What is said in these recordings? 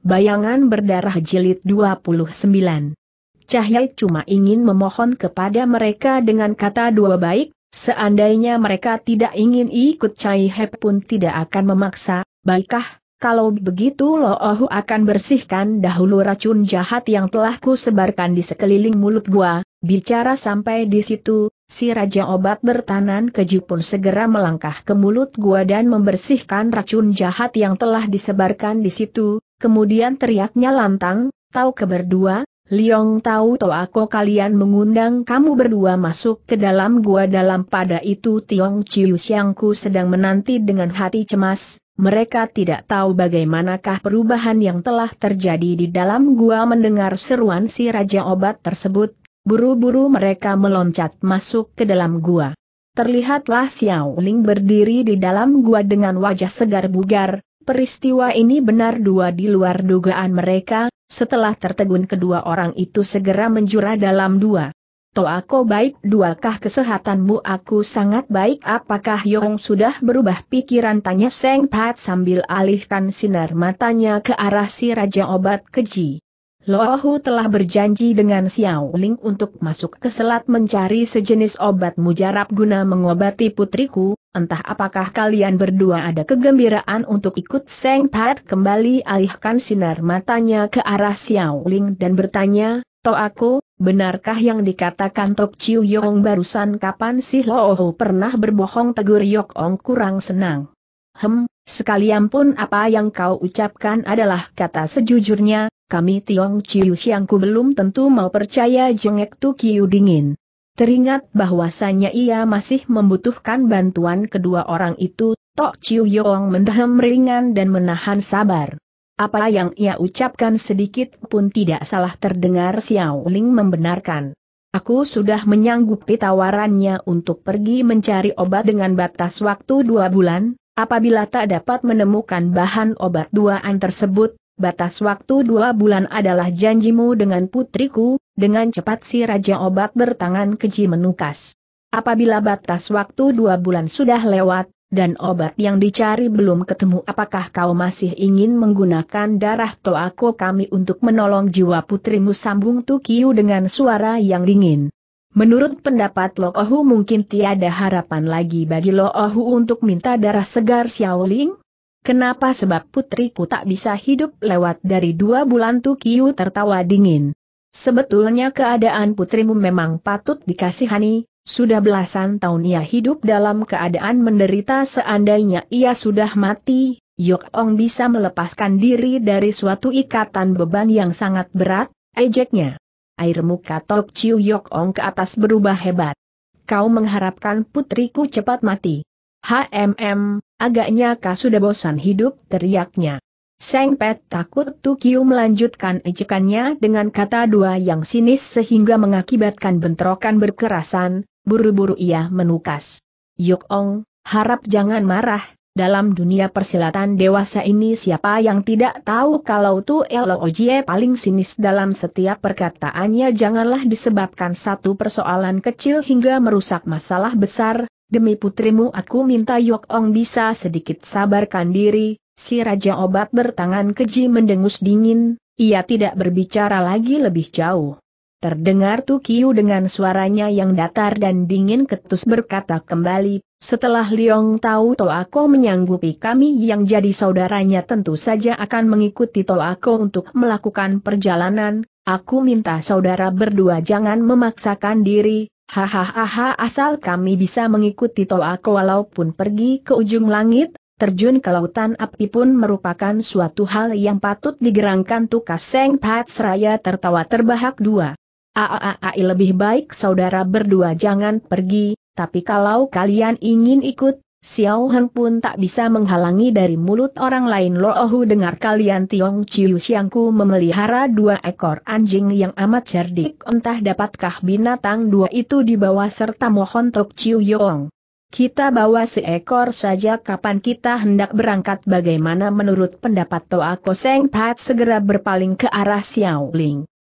Bayangan berdarah jilid 29. Cahyai cuma ingin memohon kepada mereka dengan kata dua baik, seandainya mereka tidak ingin ikut Cahyai pun tidak akan memaksa, baikah, kalau begitu Loohu akan bersihkan dahulu racun jahat yang telah kusebarkan di sekeliling mulut gua, bicara sampai di situ, si Raja Obat bertanan keji pun segera melangkah ke mulut gua dan membersihkan racun jahat yang telah disebarkan di situ, Kemudian teriaknya lantang, tahu ke berdua, Liong tahu toh aku kalian mengundang kamu berdua masuk ke dalam gua dalam pada itu Tiong Chiu Xiangku sedang menanti dengan hati cemas, mereka tidak tahu bagaimanakah perubahan yang telah terjadi di dalam gua mendengar seruan si Raja Obat tersebut, buru-buru mereka meloncat masuk ke dalam gua. Terlihatlah Xiao Ling berdiri di dalam gua dengan wajah segar bugar, Peristiwa ini benar dua di luar dugaan mereka, setelah tertegun kedua orang itu segera menjura dalam dua. To aku baik duakah kesehatanmu aku sangat baik apakah Yong sudah berubah pikiran tanya Seng Pat sambil alihkan sinar matanya ke arah si Raja Obat Keji. Lohu telah berjanji dengan Xiao Ling untuk masuk ke selat mencari sejenis obat mujarab guna mengobati putriku, Entah apakah kalian berdua ada kegembiraan untuk ikut Seng Pat kembali alihkan sinar matanya ke arah Xiao Ling dan bertanya, To aku, benarkah yang dikatakan Tok Chiu Yong barusan kapan sih Lo Ho oh pernah berbohong tegur Yok Ong kurang senang? Hem, sekalian pun apa yang kau ucapkan adalah kata sejujurnya, kami Tiong Chiu Siangku belum tentu mau percaya jengek Tu Kiu dingin. Teringat bahwasannya ia masih membutuhkan bantuan kedua orang itu, Tok Chiu Yong mendaham ringan dan menahan sabar. Apa yang ia ucapkan sedikit pun tidak salah terdengar Xiao Ling membenarkan. Aku sudah menyanggupi tawarannya untuk pergi mencari obat dengan batas waktu dua bulan, apabila tak dapat menemukan bahan obat duaan tersebut, batas waktu dua bulan adalah janjimu dengan putriku, dengan cepat si Raja Obat bertangan keji menukas. Apabila batas waktu dua bulan sudah lewat, dan obat yang dicari belum ketemu apakah kau masih ingin menggunakan darah toako kami untuk menolong jiwa putrimu sambung Tukiu dengan suara yang dingin. Menurut pendapat Lo Ohu mungkin tiada harapan lagi bagi Lo Ohu untuk minta darah segar Xiaoling? Kenapa sebab putriku tak bisa hidup lewat dari dua bulan Tukiu tertawa dingin. Sebetulnya keadaan putrimu memang patut dikasihani, sudah belasan tahun ia hidup dalam keadaan menderita seandainya ia sudah mati, Yok Ong bisa melepaskan diri dari suatu ikatan beban yang sangat berat, ejeknya. Air muka Tok Chiu Yok Ong ke atas berubah hebat. Kau mengharapkan putriku cepat mati. HMM, agaknya kau sudah bosan hidup, teriaknya. Seng Pet takut Tukiu melanjutkan ejekannya dengan kata dua yang sinis sehingga mengakibatkan bentrokan berkerasan, buru-buru ia menukas. Yuk Ong, harap jangan marah, dalam dunia persilatan dewasa ini siapa yang tidak tahu kalau Tu Elo Ojie paling sinis dalam setiap perkataannya janganlah disebabkan satu persoalan kecil hingga merusak masalah besar, demi putrimu aku minta Yuk Ong bisa sedikit sabarkan diri, Si Raja Obat bertangan keji mendengus dingin, ia tidak berbicara lagi lebih jauh. Terdengar Tukiu dengan suaranya yang datar dan dingin ketus berkata kembali, setelah Liong tahu Toako menyanggupi kami yang jadi saudaranya tentu saja akan mengikuti Toako untuk melakukan perjalanan, aku minta saudara berdua jangan memaksakan diri, Hahaha asal kami bisa mengikuti Toako walaupun pergi ke ujung langit, terjun ke lautan api pun merupakan suatu hal yang patut digerangkan tukas Seng Pat Seraya tertawa terbahak dua. Aaai lebih baik saudara berdua jangan pergi, tapi kalau kalian ingin ikut, Xiao Heng pun tak bisa menghalangi dari mulut orang lain Loohu dengar kalian Tiong Chiu Siangku memelihara dua ekor anjing yang amat cerdik entah dapatkah binatang dua itu dibawa serta mohon Tok Chiu Yong. Kita bawa seekor saja kapan kita hendak berangkat bagaimana menurut pendapat Toa Koseng Pat segera berpaling ke arah Xiao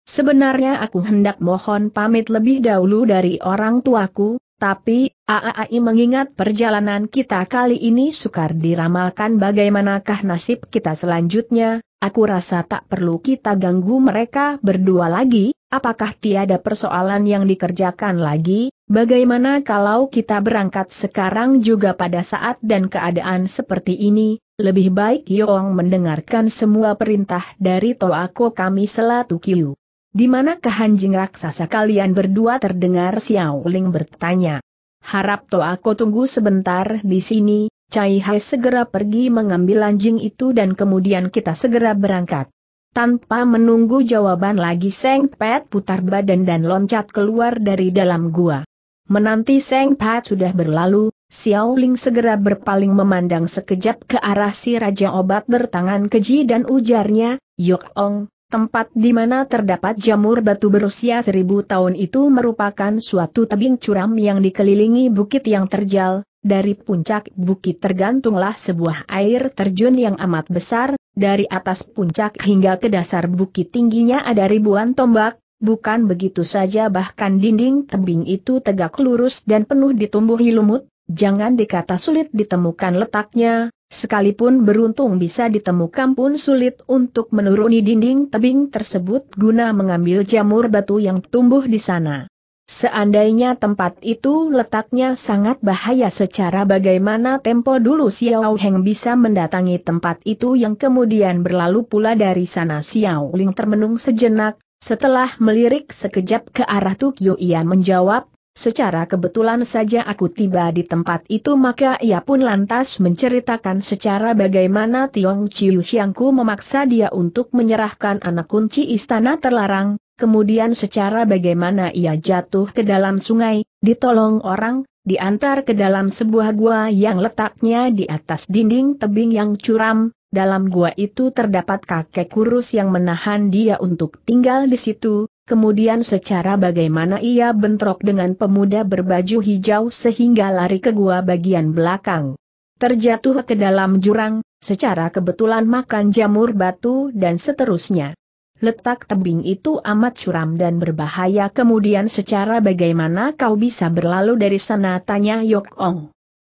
Sebenarnya aku hendak mohon pamit lebih dahulu dari orang tuaku, tapi, AAI mengingat perjalanan kita kali ini sukar diramalkan bagaimanakah nasib kita selanjutnya, aku rasa tak perlu kita ganggu mereka berdua lagi, apakah tiada persoalan yang dikerjakan lagi, Bagaimana kalau kita berangkat sekarang juga pada saat dan keadaan seperti ini, lebih baik Yong mendengarkan semua perintah dari Toako kami Selatu Kiu. Di mana anjing raksasa kalian berdua terdengar Xiao Ling bertanya. Harap Toako tunggu sebentar di sini, Cai Hai segera pergi mengambil anjing itu dan kemudian kita segera berangkat. Tanpa menunggu jawaban lagi Seng Pet putar badan dan loncat keluar dari dalam gua. Menanti Seng Pat sudah berlalu, Xiao Ling segera berpaling memandang sekejap ke arah si Raja Obat bertangan keji dan ujarnya, Yok Ong, tempat di mana terdapat jamur batu berusia seribu tahun itu merupakan suatu tebing curam yang dikelilingi bukit yang terjal, dari puncak bukit tergantunglah sebuah air terjun yang amat besar, dari atas puncak hingga ke dasar bukit tingginya ada ribuan tombak, Bukan begitu saja bahkan dinding tebing itu tegak lurus dan penuh ditumbuhi lumut, jangan dikata sulit ditemukan letaknya, sekalipun beruntung bisa ditemukan pun sulit untuk menuruni dinding tebing tersebut guna mengambil jamur batu yang tumbuh di sana. Seandainya tempat itu letaknya sangat bahaya secara bagaimana tempo dulu Xiao Heng bisa mendatangi tempat itu yang kemudian berlalu pula dari sana Xiao Ling termenung sejenak, setelah melirik sekejap ke arah Tukyo ia menjawab, secara kebetulan saja aku tiba di tempat itu maka ia pun lantas menceritakan secara bagaimana Tiong Chiu Xiangku memaksa dia untuk menyerahkan anak kunci istana terlarang, kemudian secara bagaimana ia jatuh ke dalam sungai, ditolong orang, diantar ke dalam sebuah gua yang letaknya di atas dinding tebing yang curam, dalam gua itu terdapat kakek kurus yang menahan dia untuk tinggal di situ, kemudian secara bagaimana ia bentrok dengan pemuda berbaju hijau sehingga lari ke gua bagian belakang. Terjatuh ke dalam jurang, secara kebetulan makan jamur batu dan seterusnya. Letak tebing itu amat curam dan berbahaya kemudian secara bagaimana kau bisa berlalu dari sana tanya Yok Ong.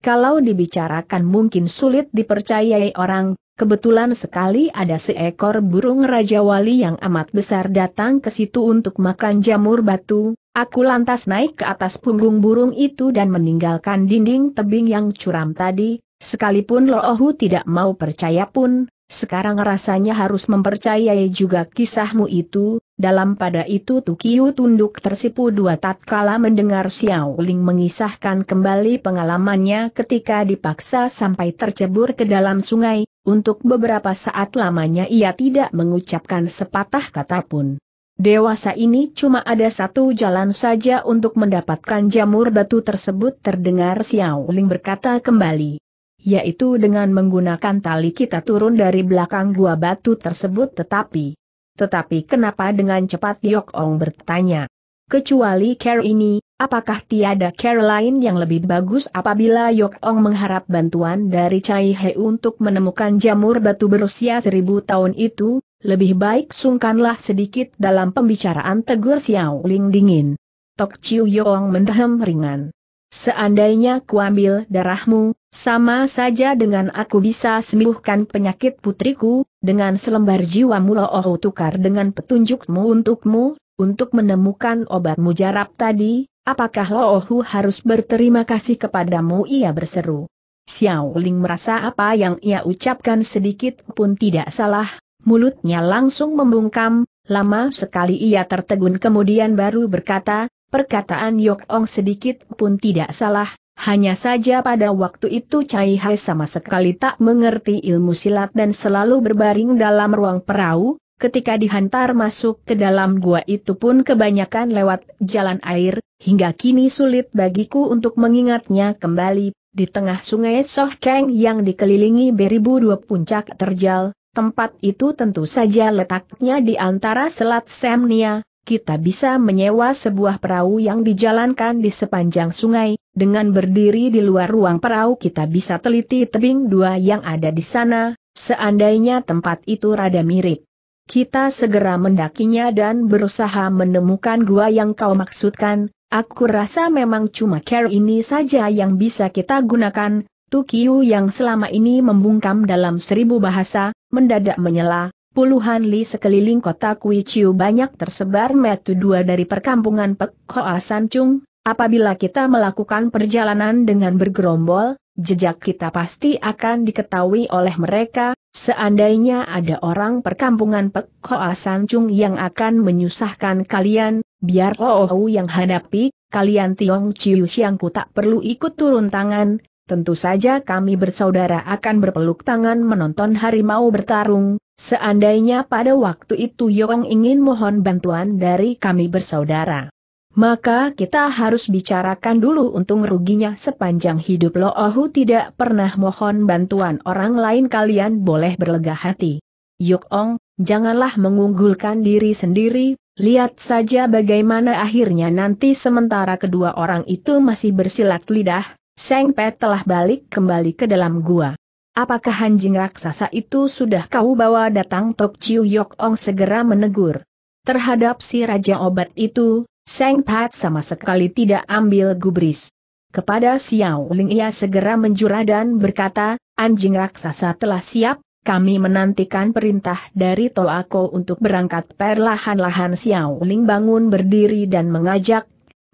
Kalau dibicarakan mungkin sulit dipercayai orang, Kebetulan sekali ada seekor burung Raja Wali yang amat besar datang ke situ untuk makan jamur batu, aku lantas naik ke atas punggung burung itu dan meninggalkan dinding tebing yang curam tadi, sekalipun Loohu tidak mau percaya pun, sekarang rasanya harus mempercayai juga kisahmu itu, dalam pada itu Tukiu tunduk tersipu dua tatkala mendengar Xiao Ling mengisahkan kembali pengalamannya ketika dipaksa sampai tercebur ke dalam sungai, untuk beberapa saat lamanya ia tidak mengucapkan sepatah kata pun. Dewasa ini cuma ada satu jalan saja untuk mendapatkan jamur batu tersebut terdengar Xiao Ling berkata kembali. Yaitu dengan menggunakan tali kita turun dari belakang gua batu tersebut tetapi. Tetapi kenapa dengan cepat Yok Ong bertanya. Kecuali care ini, Apakah tiada Caroline yang lebih bagus apabila Yok Ong mengharap bantuan dari Chai He untuk menemukan jamur batu berusia seribu tahun itu? Lebih baik sungkanlah sedikit dalam pembicaraan tegur Xiao Ling dingin. Tok Chiu Yong mendaham ringan. Seandainya kuambil darahmu, sama saja dengan aku bisa sembuhkan penyakit putriku, dengan selembar jiwamu Oh, tukar dengan petunjukmu untukmu, untuk menemukan obat mujarab tadi, apakah Lo Loohu harus berterima kasih kepadamu? Ia berseru. Xiao Ling merasa apa yang ia ucapkan sedikit pun tidak salah, mulutnya langsung membungkam, lama sekali ia tertegun kemudian baru berkata, perkataan Yok Ong sedikit pun tidak salah, hanya saja pada waktu itu Cai Hai sama sekali tak mengerti ilmu silat dan selalu berbaring dalam ruang perahu, Ketika dihantar masuk ke dalam gua itu pun kebanyakan lewat jalan air, hingga kini sulit bagiku untuk mengingatnya kembali. Di tengah sungai Soh Sohkeng yang dikelilingi beribu dua puncak terjal, tempat itu tentu saja letaknya di antara selat Semnia, kita bisa menyewa sebuah perahu yang dijalankan di sepanjang sungai, dengan berdiri di luar ruang perahu kita bisa teliti tebing dua yang ada di sana, seandainya tempat itu rada mirip. Kita segera mendakinya dan berusaha menemukan gua yang kau maksudkan, aku rasa memang cuma care ini saja yang bisa kita gunakan, Tukiu yang selama ini membungkam dalam seribu bahasa, mendadak menyela, puluhan li sekeliling kota Kuichiu banyak tersebar metu dua dari perkampungan Pekhoa Hoa Sancung, apabila kita melakukan perjalanan dengan bergerombol, jejak kita pasti akan diketahui oleh mereka, seandainya ada orang perkampungan Pek Hoa Sancung yang akan menyusahkan kalian, biar Ho yang hadapi, kalian Tiong Chiu Siangku tak perlu ikut turun tangan, tentu saja kami bersaudara akan berpeluk tangan menonton harimau bertarung, seandainya pada waktu itu Yong ingin mohon bantuan dari kami bersaudara maka kita harus bicarakan dulu untung ruginya sepanjang hidup lo. Ohu tidak pernah mohon bantuan orang lain kalian boleh berlega hati. Yuk Ong, janganlah mengunggulkan diri sendiri, lihat saja bagaimana akhirnya nanti sementara kedua orang itu masih bersilat lidah, Seng Pet telah balik kembali ke dalam gua. Apakah anjing raksasa itu sudah kau bawa datang Tok Chiu Yok Ong segera menegur. Terhadap si Raja Obat itu, Seng Pat sama sekali tidak ambil gubris. Kepada Xiao Ling ia segera menjura dan berkata, anjing raksasa telah siap, kami menantikan perintah dari Toako untuk berangkat perlahan-lahan Xiao Ling bangun berdiri dan mengajak,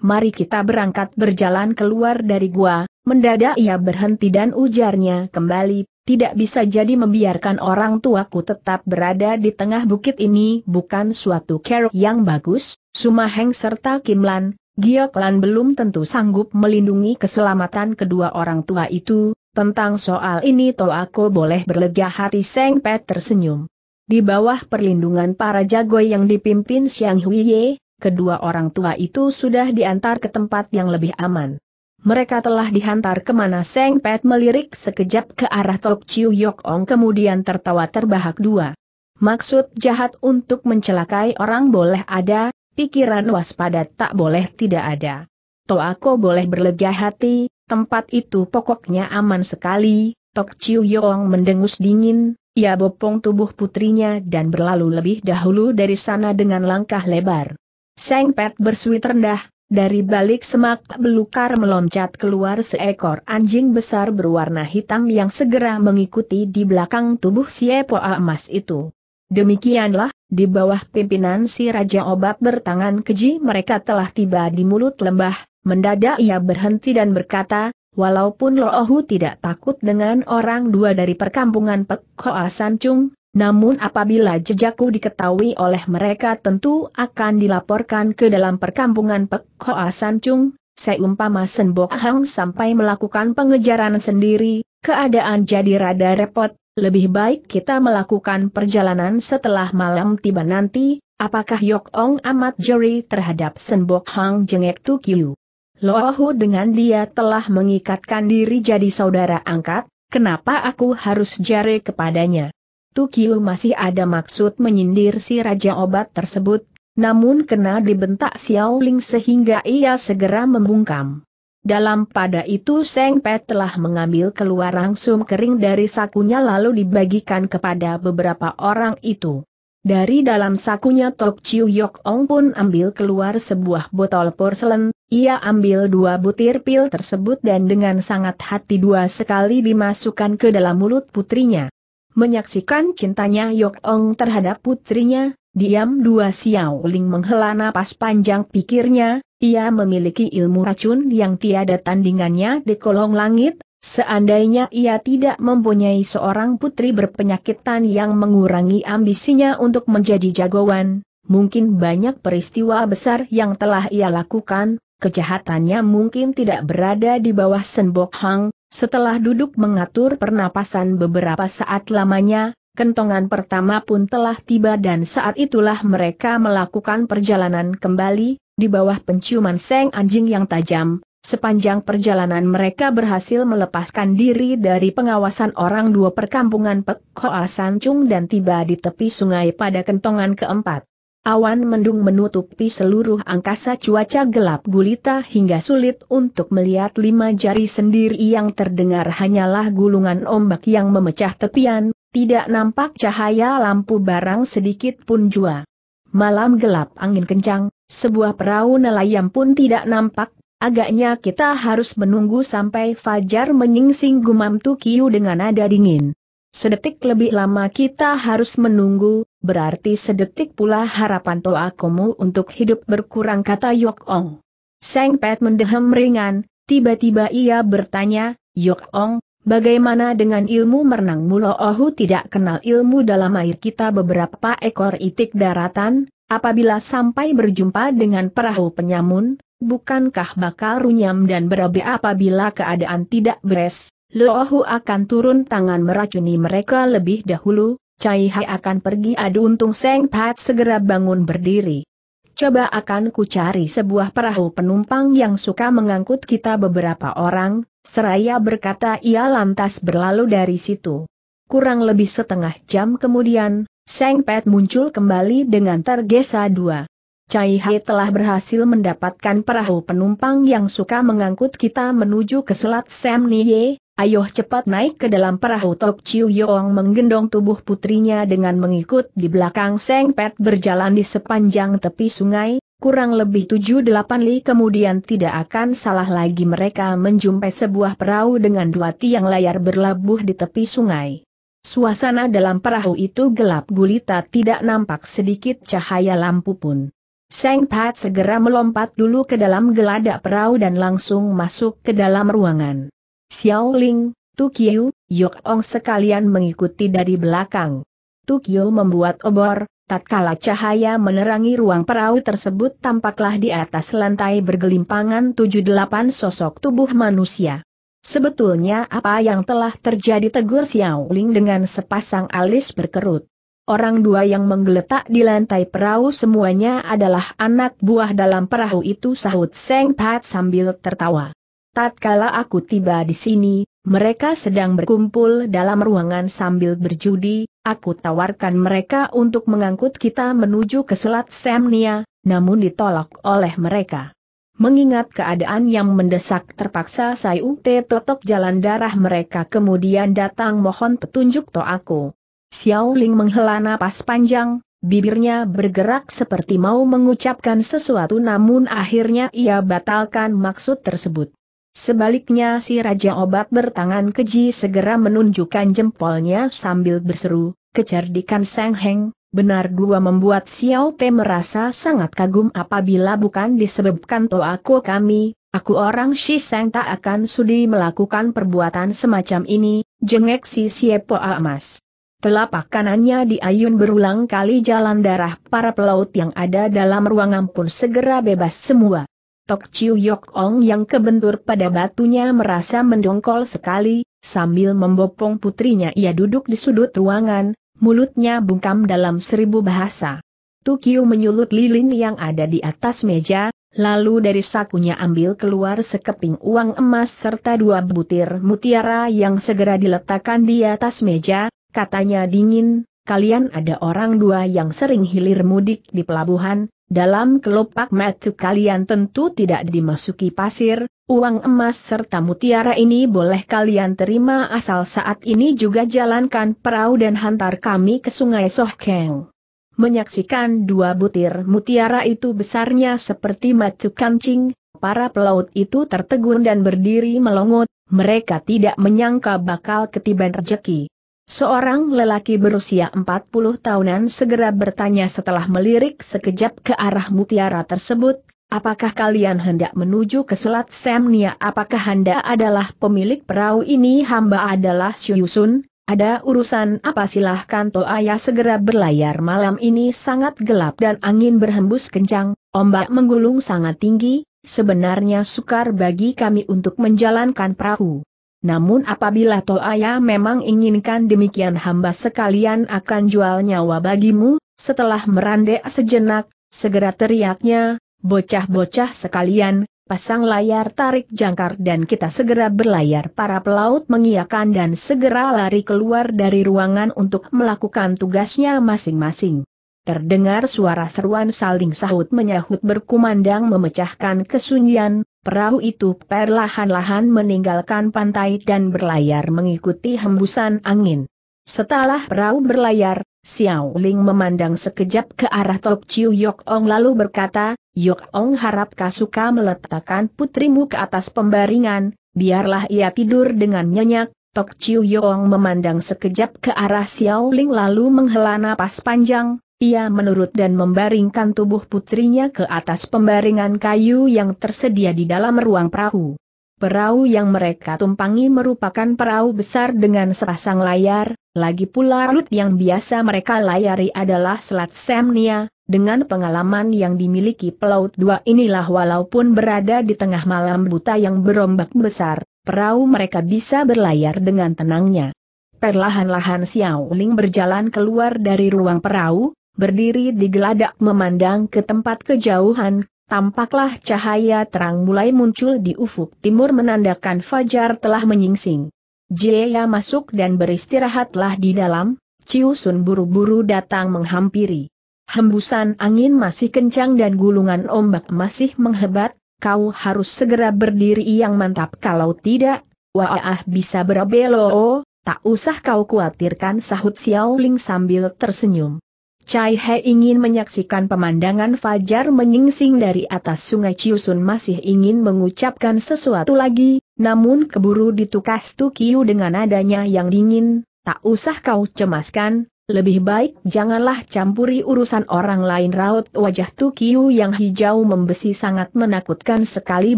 mari kita berangkat berjalan keluar dari gua, mendadak ia berhenti dan ujarnya kembali, tidak bisa jadi membiarkan orang tuaku tetap berada di tengah bukit ini bukan suatu care yang bagus, Sumaheng serta Kimlan, Gioklan belum tentu sanggup melindungi keselamatan kedua orang tua itu, tentang soal ini toh aku boleh berlega hati Seng Pet tersenyum. Di bawah perlindungan para jago yang dipimpin Xiang Huiye, kedua orang tua itu sudah diantar ke tempat yang lebih aman mereka telah dihantar kemana Seng Pet melirik sekejap ke arah Tok Chiu Yok Ong kemudian tertawa terbahak dua. Maksud jahat untuk mencelakai orang boleh ada, pikiran waspada tak boleh tidak ada. Tok Toako boleh berlega hati, tempat itu pokoknya aman sekali, Tok Chiu Yong mendengus dingin, ia bopong tubuh putrinya dan berlalu lebih dahulu dari sana dengan langkah lebar. Seng Pet bersuit rendah, dari balik semak belukar meloncat keluar seekor anjing besar berwarna hitam yang segera mengikuti di belakang tubuh si Epoa emas itu. Demikianlah, di bawah pimpinan si Raja Obat bertangan keji mereka telah tiba di mulut lembah, mendadak ia berhenti dan berkata, walaupun Loohu tidak takut dengan orang dua dari perkampungan Pekoa Sancung, namun apabila jejakku diketahui oleh mereka tentu akan dilaporkan ke dalam perkampungan Pek Hoa Sancung, seumpama Senbok Hang sampai melakukan pengejaran sendiri, keadaan jadi rada repot, lebih baik kita melakukan perjalanan setelah malam tiba nanti, apakah Yok Ong amat jeri terhadap Senbok Hang jengek Tukyu? Lohu dengan dia telah mengikatkan diri jadi saudara angkat, kenapa aku harus jari kepadanya? Tukiu masih ada maksud menyindir si Raja Obat tersebut, namun kena dibentak Xiao Ling sehingga ia segera membungkam. Dalam pada itu Seng Pet telah mengambil keluar langsung kering dari sakunya lalu dibagikan kepada beberapa orang itu. Dari dalam sakunya Tok Chiu Yok Ong pun ambil keluar sebuah botol porselen, ia ambil dua butir pil tersebut dan dengan sangat hati dua sekali dimasukkan ke dalam mulut putrinya. Menyaksikan cintanya Yok Ong terhadap putrinya, diam dua Xiao Ling menghela napas panjang pikirnya, ia memiliki ilmu racun yang tiada tandingannya di kolong langit, seandainya ia tidak mempunyai seorang putri berpenyakitan yang mengurangi ambisinya untuk menjadi jagoan, mungkin banyak peristiwa besar yang telah ia lakukan, kejahatannya mungkin tidak berada di bawah Senbok Hang, setelah duduk mengatur pernapasan beberapa saat lamanya, kentongan pertama pun telah tiba dan saat itulah mereka melakukan perjalanan kembali, di bawah penciuman seng anjing yang tajam, Sepanjang perjalanan mereka berhasil melepaskan diri dari pengawasan orang dua perkampungan Pek Hoa Sancung dan tiba di tepi sungai pada kentongan keempat. Awan mendung menutupi seluruh angkasa cuaca gelap gulita hingga sulit untuk melihat lima jari sendiri yang terdengar hanyalah gulungan ombak yang memecah tepian, tidak nampak cahaya lampu barang sedikit pun jua. Malam gelap angin kencang, sebuah perahu nelayan pun tidak nampak, agaknya kita harus menunggu sampai fajar menyingsing gumam Tukiu dengan nada dingin. Sedetik lebih lama kita harus menunggu, berarti sedetik pula harapan toakomu untuk hidup berkurang kata Yok Ong. Seng Pet mendehem ringan, tiba-tiba ia bertanya, Yok Ong, bagaimana dengan ilmu merenang Mulo Ohu tidak kenal ilmu dalam air kita beberapa ekor itik daratan, apabila sampai berjumpa dengan perahu penyamun, bukankah bakal runyam dan berabe apabila keadaan tidak beres, Loohu akan turun tangan meracuni mereka lebih dahulu, Cai Hai akan pergi adu untung Seng Pat segera bangun berdiri. Coba akan ku cari sebuah perahu penumpang yang suka mengangkut kita beberapa orang, seraya berkata ia lantas berlalu dari situ. Kurang lebih setengah jam kemudian, Seng Pat muncul kembali dengan tergesa dua. Cai Hai telah berhasil mendapatkan perahu penumpang yang suka mengangkut kita menuju ke Selat Sam Nye, Ayo cepat naik ke dalam perahu Tok Chiu Yong menggendong tubuh putrinya dengan mengikut di belakang Seng Pet berjalan di sepanjang tepi sungai, kurang lebih 7-8 li kemudian tidak akan salah lagi mereka menjumpai sebuah perahu dengan dua tiang layar berlabuh di tepi sungai. Suasana dalam perahu itu gelap gulita tidak nampak sedikit cahaya lampu pun. Seng Pat segera melompat dulu ke dalam geladak perahu dan langsung masuk ke dalam ruangan. Xiaoling, Tukyu, Yok Ong sekalian mengikuti dari belakang. Tukyu membuat obor, tatkala cahaya menerangi ruang perahu tersebut tampaklah di atas lantai bergelimpangan tujuh delapan sosok tubuh manusia. Sebetulnya apa yang telah terjadi tegur Xiaoling dengan sepasang alis berkerut. Orang dua yang menggeletak di lantai perahu semuanya adalah anak buah dalam perahu itu sahut Seng Pat sambil tertawa. Tatkala aku tiba di sini, mereka sedang berkumpul dalam ruangan sambil berjudi, aku tawarkan mereka untuk mengangkut kita menuju ke Selat Semnia, namun ditolak oleh mereka. Mengingat keadaan yang mendesak terpaksa saya totok jalan darah mereka kemudian datang mohon petunjuk to aku. Xiao Ling menghela napas panjang, bibirnya bergerak seperti mau mengucapkan sesuatu namun akhirnya ia batalkan maksud tersebut. Sebaliknya si Raja Obat bertangan keji segera menunjukkan jempolnya sambil berseru, kecerdikan Seng Heng, benar dua membuat Xiao Pe merasa sangat kagum apabila bukan disebabkan aku kami, aku orang Shi Seng tak akan sudi melakukan perbuatan semacam ini, jengek si Siepo Amas. Telapak kanannya diayun berulang kali jalan darah para pelaut yang ada dalam ruangan pun segera bebas semua. Tok Chiu Yok Ong yang kebentur pada batunya merasa mendongkol sekali, sambil membopong putrinya ia duduk di sudut ruangan, mulutnya bungkam dalam seribu bahasa. Tukiu menyulut lilin yang ada di atas meja, lalu dari sakunya ambil keluar sekeping uang emas serta dua butir mutiara yang segera diletakkan di atas meja, katanya dingin, kalian ada orang dua yang sering hilir mudik di pelabuhan, dalam kelopak mata kalian tentu tidak dimasuki pasir, uang emas serta mutiara ini boleh kalian terima asal saat ini juga jalankan perahu dan hantar kami ke sungai Sohkeng. Menyaksikan dua butir mutiara itu besarnya seperti macu kancing, para pelaut itu tertegun dan berdiri melongot, mereka tidak menyangka bakal ketiban rejeki. Seorang lelaki berusia 40 tahunan segera bertanya setelah melirik sekejap ke arah mutiara tersebut, apakah kalian hendak menuju ke Selat Semnia? Apakah Anda adalah pemilik perahu ini? Hamba adalah Syusun, ada urusan apa silahkan ayah segera berlayar malam ini sangat gelap dan angin berhembus kencang, ombak menggulung sangat tinggi, sebenarnya sukar bagi kami untuk menjalankan perahu. Namun apabila Toaya memang inginkan demikian hamba sekalian akan jual nyawa bagimu, setelah merandek sejenak, segera teriaknya, bocah-bocah sekalian, pasang layar tarik jangkar dan kita segera berlayar. Para pelaut mengiakan dan segera lari keluar dari ruangan untuk melakukan tugasnya masing-masing. Terdengar suara seruan saling sahut menyahut berkumandang memecahkan kesunyian, Perahu itu perlahan-lahan meninggalkan pantai dan berlayar mengikuti hembusan angin. Setelah perahu berlayar, Xiao Ling memandang sekejap ke arah Tok Chiu Yok Ong lalu berkata, Yok Ong harap suka meletakkan putrimu ke atas pembaringan, biarlah ia tidur dengan nyenyak. Tok Chiu Yok Ong memandang sekejap ke arah Xiao Ling lalu menghela napas panjang, ia menurut dan membaringkan tubuh putrinya ke atas pembaringan kayu yang tersedia di dalam ruang perahu. Perahu yang mereka tumpangi merupakan perahu besar dengan sepasang layar, lagi pula rut yang biasa mereka layari adalah Selat Semnia, dengan pengalaman yang dimiliki pelaut dua inilah walaupun berada di tengah malam buta yang berombak besar, perahu mereka bisa berlayar dengan tenangnya. Perlahan-lahan Xiao Ling berjalan keluar dari ruang perahu, berdiri di geladak memandang ke tempat kejauhan, tampaklah cahaya terang mulai muncul di ufuk timur menandakan fajar telah menyingsing. Jieya masuk dan beristirahatlah di dalam, Ciusun buru-buru datang menghampiri. Hembusan angin masih kencang dan gulungan ombak masih menghebat, kau harus segera berdiri yang mantap kalau tidak, waah bisa berbeloo, tak usah kau khawatirkan sahut Xiao Ling sambil tersenyum. Cai He ingin menyaksikan pemandangan fajar menyingsing dari atas sungai Chiusun masih ingin mengucapkan sesuatu lagi, namun keburu ditukas Tukiu dengan adanya yang dingin, tak usah kau cemaskan, lebih baik janganlah campuri urusan orang lain raut wajah Tukiu yang hijau membesi sangat menakutkan sekali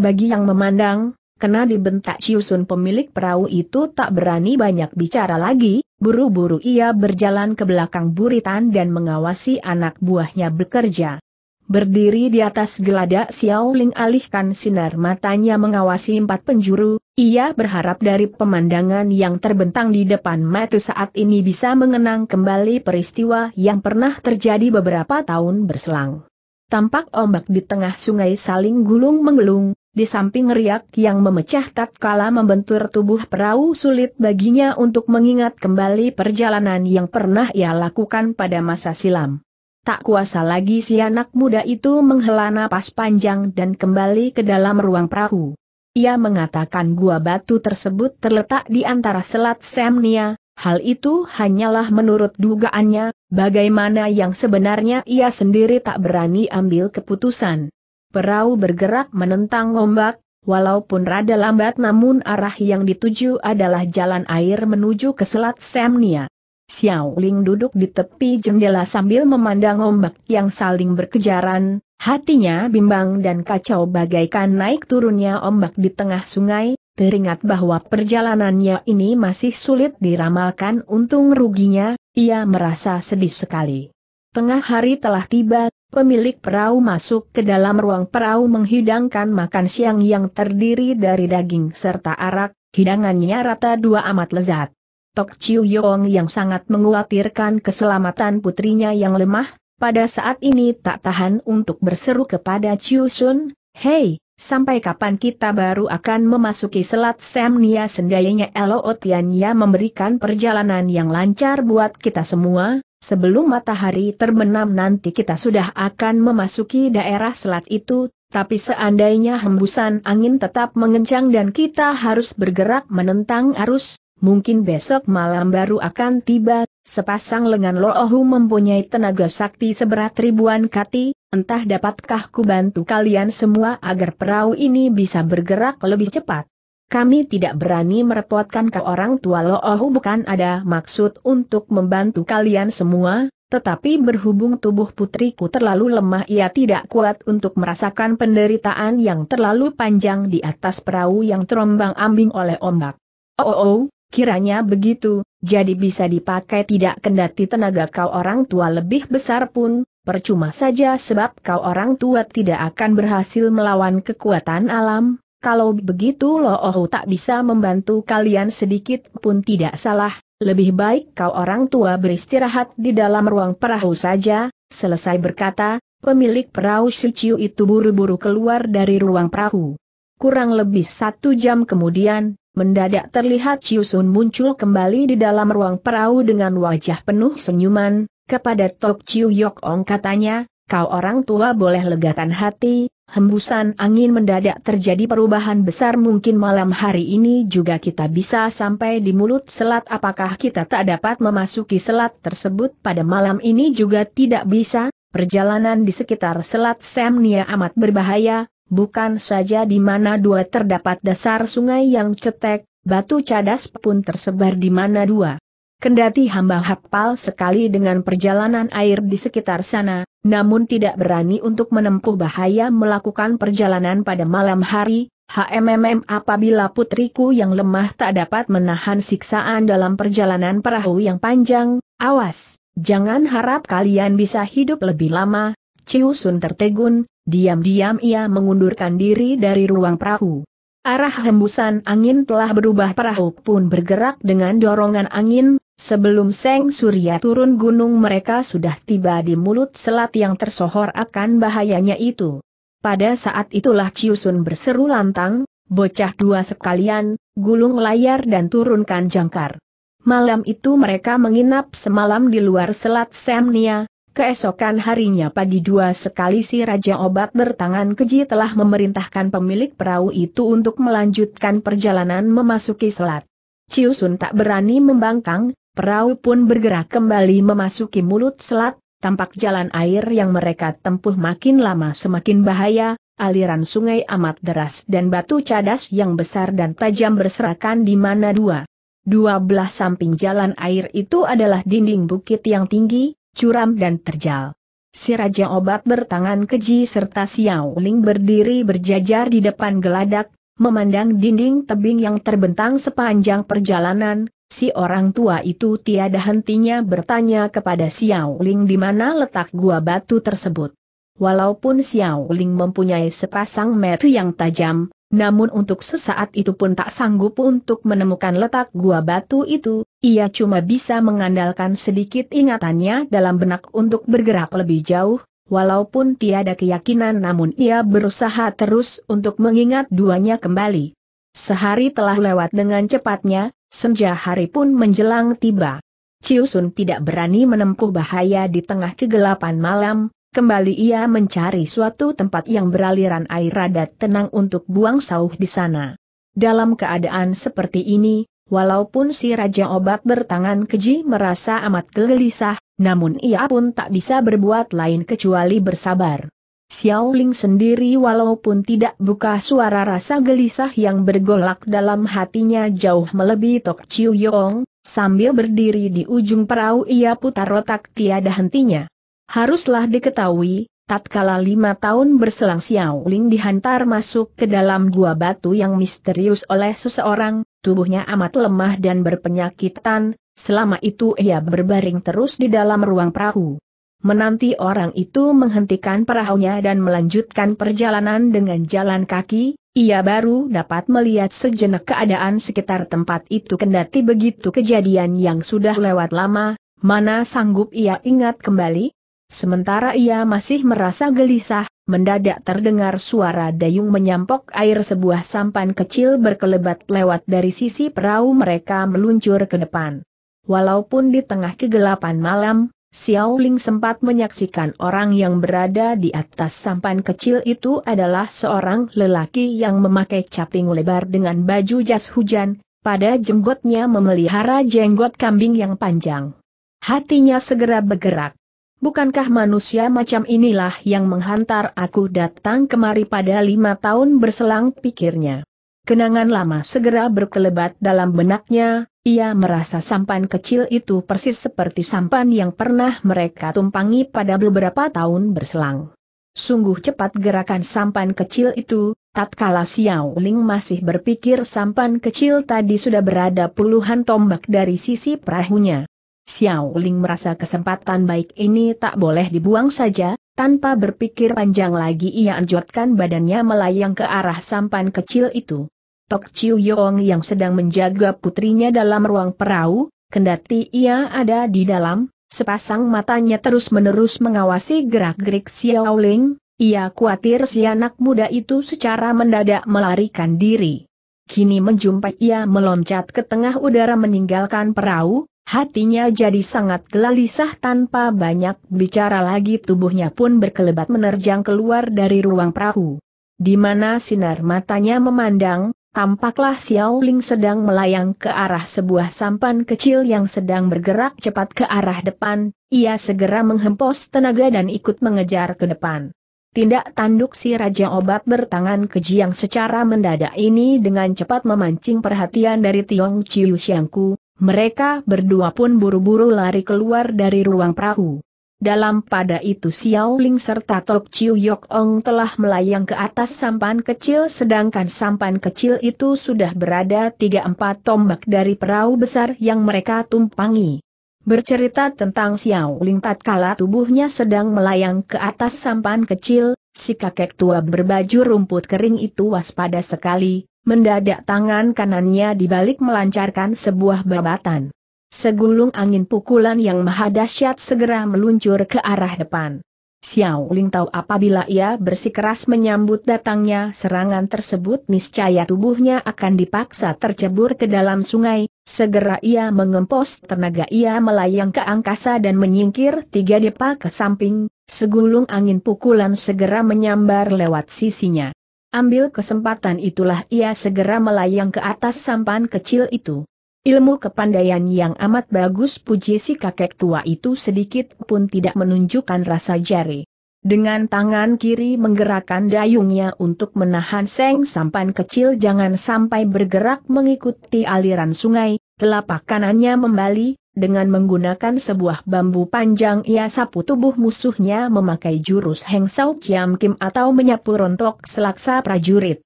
bagi yang memandang, Kena dibentak Ciusun pemilik perahu itu tak berani banyak bicara lagi, buru-buru ia berjalan ke belakang buritan dan mengawasi anak buahnya bekerja. Berdiri di atas geladak Ling alihkan sinar matanya mengawasi empat penjuru, ia berharap dari pemandangan yang terbentang di depan mata saat ini bisa mengenang kembali peristiwa yang pernah terjadi beberapa tahun berselang. Tampak ombak di tengah sungai saling gulung-menggelung, di samping riak yang memecah tatkala membentur tubuh perahu sulit baginya untuk mengingat kembali perjalanan yang pernah ia lakukan pada masa silam. Tak kuasa lagi si anak muda itu menghela napas panjang dan kembali ke dalam ruang perahu. Ia mengatakan gua batu tersebut terletak di antara selat Semnia, hal itu hanyalah menurut dugaannya, bagaimana yang sebenarnya ia sendiri tak berani ambil keputusan. Perahu bergerak menentang ombak, walaupun rada lambat namun arah yang dituju adalah jalan air menuju ke Selat Semnia. Xiao Ling duduk di tepi jendela sambil memandang ombak yang saling berkejaran, hatinya bimbang dan kacau bagaikan naik turunnya ombak di tengah sungai, teringat bahwa perjalanannya ini masih sulit diramalkan untung ruginya, ia merasa sedih sekali. Tengah hari telah tiba, Pemilik perahu masuk ke dalam ruang perahu menghidangkan makan siang yang terdiri dari daging serta arak, hidangannya rata dua amat lezat. Tok Chiu Yong yang sangat menguatirkan keselamatan putrinya yang lemah, pada saat ini tak tahan untuk berseru kepada Chiu Sun, Hei, sampai kapan kita baru akan memasuki Selat Semnia sendayanya Elo Otianya memberikan perjalanan yang lancar buat kita semua, Sebelum matahari terbenam nanti kita sudah akan memasuki daerah selat itu, tapi seandainya hembusan angin tetap mengencang dan kita harus bergerak menentang arus, mungkin besok malam baru akan tiba, sepasang lengan Loohu mempunyai tenaga sakti seberat ribuan kati, entah dapatkah ku bantu kalian semua agar perahu ini bisa bergerak lebih cepat. Kami tidak berani merepotkan ke orang tua Oh, bukan ada maksud untuk membantu kalian semua, tetapi berhubung tubuh putriku terlalu lemah ia tidak kuat untuk merasakan penderitaan yang terlalu panjang di atas perahu yang terombang ambing oleh ombak. Oh, oh, oh kiranya begitu, jadi bisa dipakai tidak kendati tenaga kau orang tua lebih besar pun, percuma saja sebab kau orang tua tidak akan berhasil melawan kekuatan alam, kalau begitu Lo Ohu tak bisa membantu kalian sedikit pun tidak salah, lebih baik kau orang tua beristirahat di dalam ruang perahu saja, selesai berkata, pemilik perahu Shichiu itu buru-buru keluar dari ruang perahu. Kurang lebih satu jam kemudian, mendadak terlihat Chiusun muncul kembali di dalam ruang perahu dengan wajah penuh senyuman, kepada Tok Chiu Yok Ong katanya, kau orang tua boleh legakan hati, hembusan angin mendadak terjadi perubahan besar mungkin malam hari ini juga kita bisa sampai di mulut selat apakah kita tak dapat memasuki selat tersebut pada malam ini juga tidak bisa, perjalanan di sekitar selat Semnia amat berbahaya, bukan saja di mana dua terdapat dasar sungai yang cetek, batu cadas pun tersebar di mana dua. Kendati hamba hafal sekali dengan perjalanan air di sekitar sana, namun tidak berani untuk menempuh bahaya melakukan perjalanan pada malam hari, HMMM apabila putriku yang lemah tak dapat menahan siksaan dalam perjalanan perahu yang panjang, awas, jangan harap kalian bisa hidup lebih lama, Ciusun tertegun, diam-diam ia mengundurkan diri dari ruang perahu. Arah hembusan angin telah berubah perahu pun bergerak dengan dorongan angin, sebelum Seng Surya turun gunung mereka sudah tiba di mulut selat yang tersohor akan bahayanya itu. Pada saat itulah Ciusun berseru lantang, bocah dua sekalian, gulung layar dan turunkan jangkar. Malam itu mereka menginap semalam di luar selat Semnia, Keesokan harinya pagi dua sekali si Raja Obat bertangan keji telah memerintahkan pemilik perahu itu untuk melanjutkan perjalanan memasuki selat. Ciusun tak berani membangkang, perahu pun bergerak kembali memasuki mulut selat, tampak jalan air yang mereka tempuh makin lama semakin bahaya, aliran sungai amat deras dan batu cadas yang besar dan tajam berserakan di mana dua. Dua belah samping jalan air itu adalah dinding bukit yang tinggi, curam dan terjal. Si Raja Obat bertangan keji serta Xiao Ling berdiri berjajar di depan geladak, memandang dinding tebing yang terbentang sepanjang perjalanan, si orang tua itu tiada hentinya bertanya kepada Xiao Ling di mana letak gua batu tersebut. Walaupun Xiao Ling mempunyai sepasang mata yang tajam, namun untuk sesaat itu pun tak sanggup untuk menemukan letak gua batu itu, ia cuma bisa mengandalkan sedikit ingatannya dalam benak untuk bergerak lebih jauh, walaupun tiada keyakinan namun ia berusaha terus untuk mengingat duanya kembali. Sehari telah lewat dengan cepatnya, senja hari pun menjelang tiba. Ciusun tidak berani menempuh bahaya di tengah kegelapan malam, Kembali ia mencari suatu tempat yang beraliran air rada tenang untuk buang sauh di sana. Dalam keadaan seperti ini, walaupun si Raja Obat bertangan keji merasa amat gelisah, namun ia pun tak bisa berbuat lain kecuali bersabar. Xiao Ling sendiri walaupun tidak buka suara rasa gelisah yang bergolak dalam hatinya jauh melebihi Tok Chiu Yong, sambil berdiri di ujung perahu ia putar otak tiada hentinya. Haruslah diketahui, tatkala lima tahun berselang Xiao Ling dihantar masuk ke dalam gua batu yang misterius oleh seseorang, tubuhnya amat lemah dan berpenyakitan, selama itu ia berbaring terus di dalam ruang perahu. Menanti orang itu menghentikan perahunya dan melanjutkan perjalanan dengan jalan kaki, ia baru dapat melihat sejenak keadaan sekitar tempat itu kendati begitu kejadian yang sudah lewat lama, mana sanggup ia ingat kembali? Sementara ia masih merasa gelisah, mendadak terdengar suara dayung menyampok air sebuah sampan kecil berkelebat lewat dari sisi perahu mereka meluncur ke depan. Walaupun di tengah kegelapan malam, Xiao Ling sempat menyaksikan orang yang berada di atas sampan kecil itu adalah seorang lelaki yang memakai caping lebar dengan baju jas hujan, pada jenggotnya memelihara jenggot kambing yang panjang. Hatinya segera bergerak. Bukankah manusia macam inilah yang menghantar aku datang kemari pada lima tahun berselang pikirnya. Kenangan lama segera berkelebat dalam benaknya, ia merasa sampan kecil itu persis seperti sampan yang pernah mereka tumpangi pada beberapa tahun berselang. Sungguh cepat gerakan sampan kecil itu, tatkala Xiao Ling masih berpikir sampan kecil tadi sudah berada puluhan tombak dari sisi perahunya. Xiao Ling merasa kesempatan baik ini tak boleh dibuang saja, tanpa berpikir panjang lagi ia anjotkan badannya melayang ke arah sampan kecil itu. Tok Chiu Yong yang sedang menjaga putrinya dalam ruang perahu, kendati ia ada di dalam, sepasang matanya terus-menerus mengawasi gerak-gerik Xiao Ling, ia khawatir si anak muda itu secara mendadak melarikan diri. Kini menjumpai ia meloncat ke tengah udara meninggalkan perahu, Hatinya jadi sangat gelisah tanpa banyak bicara lagi tubuhnya pun berkelebat menerjang keluar dari ruang perahu. Di mana sinar matanya memandang, tampaklah Xiao Ling sedang melayang ke arah sebuah sampan kecil yang sedang bergerak cepat ke arah depan, ia segera menghempos tenaga dan ikut mengejar ke depan. Tindak tanduk si Raja Obat bertangan keji yang secara mendadak ini dengan cepat memancing perhatian dari Tiong Chiu Xiangku, mereka berdua pun buru-buru lari keluar dari ruang perahu. Dalam pada itu Xiao Ling serta Tok Chiu Yok Ong telah melayang ke atas sampan kecil sedangkan sampan kecil itu sudah berada 3-4 tombak dari perahu besar yang mereka tumpangi. Bercerita tentang Xiao Ling tatkala tubuhnya sedang melayang ke atas sampan kecil, si kakek tua berbaju rumput kering itu waspada sekali, Mendadak tangan kanannya dibalik melancarkan sebuah babatan. Segulung angin pukulan yang maha dahsyat segera meluncur ke arah depan. Xiao Ling tahu apabila ia bersikeras menyambut datangnya serangan tersebut niscaya tubuhnya akan dipaksa tercebur ke dalam sungai, segera ia mengempos tenaga ia melayang ke angkasa dan menyingkir tiga depa ke samping, segulung angin pukulan segera menyambar lewat sisinya. Ambil kesempatan itulah ia segera melayang ke atas sampan kecil itu. Ilmu kepandaian yang amat bagus puji si kakek tua itu sedikit pun tidak menunjukkan rasa jari. Dengan tangan kiri menggerakkan dayungnya untuk menahan seng sampan kecil jangan sampai bergerak mengikuti aliran sungai, telapak kanannya membali, dengan menggunakan sebuah bambu panjang ia sapu tubuh musuhnya memakai jurus Heng Sao Chiam Kim atau menyapu rontok selaksa prajurit.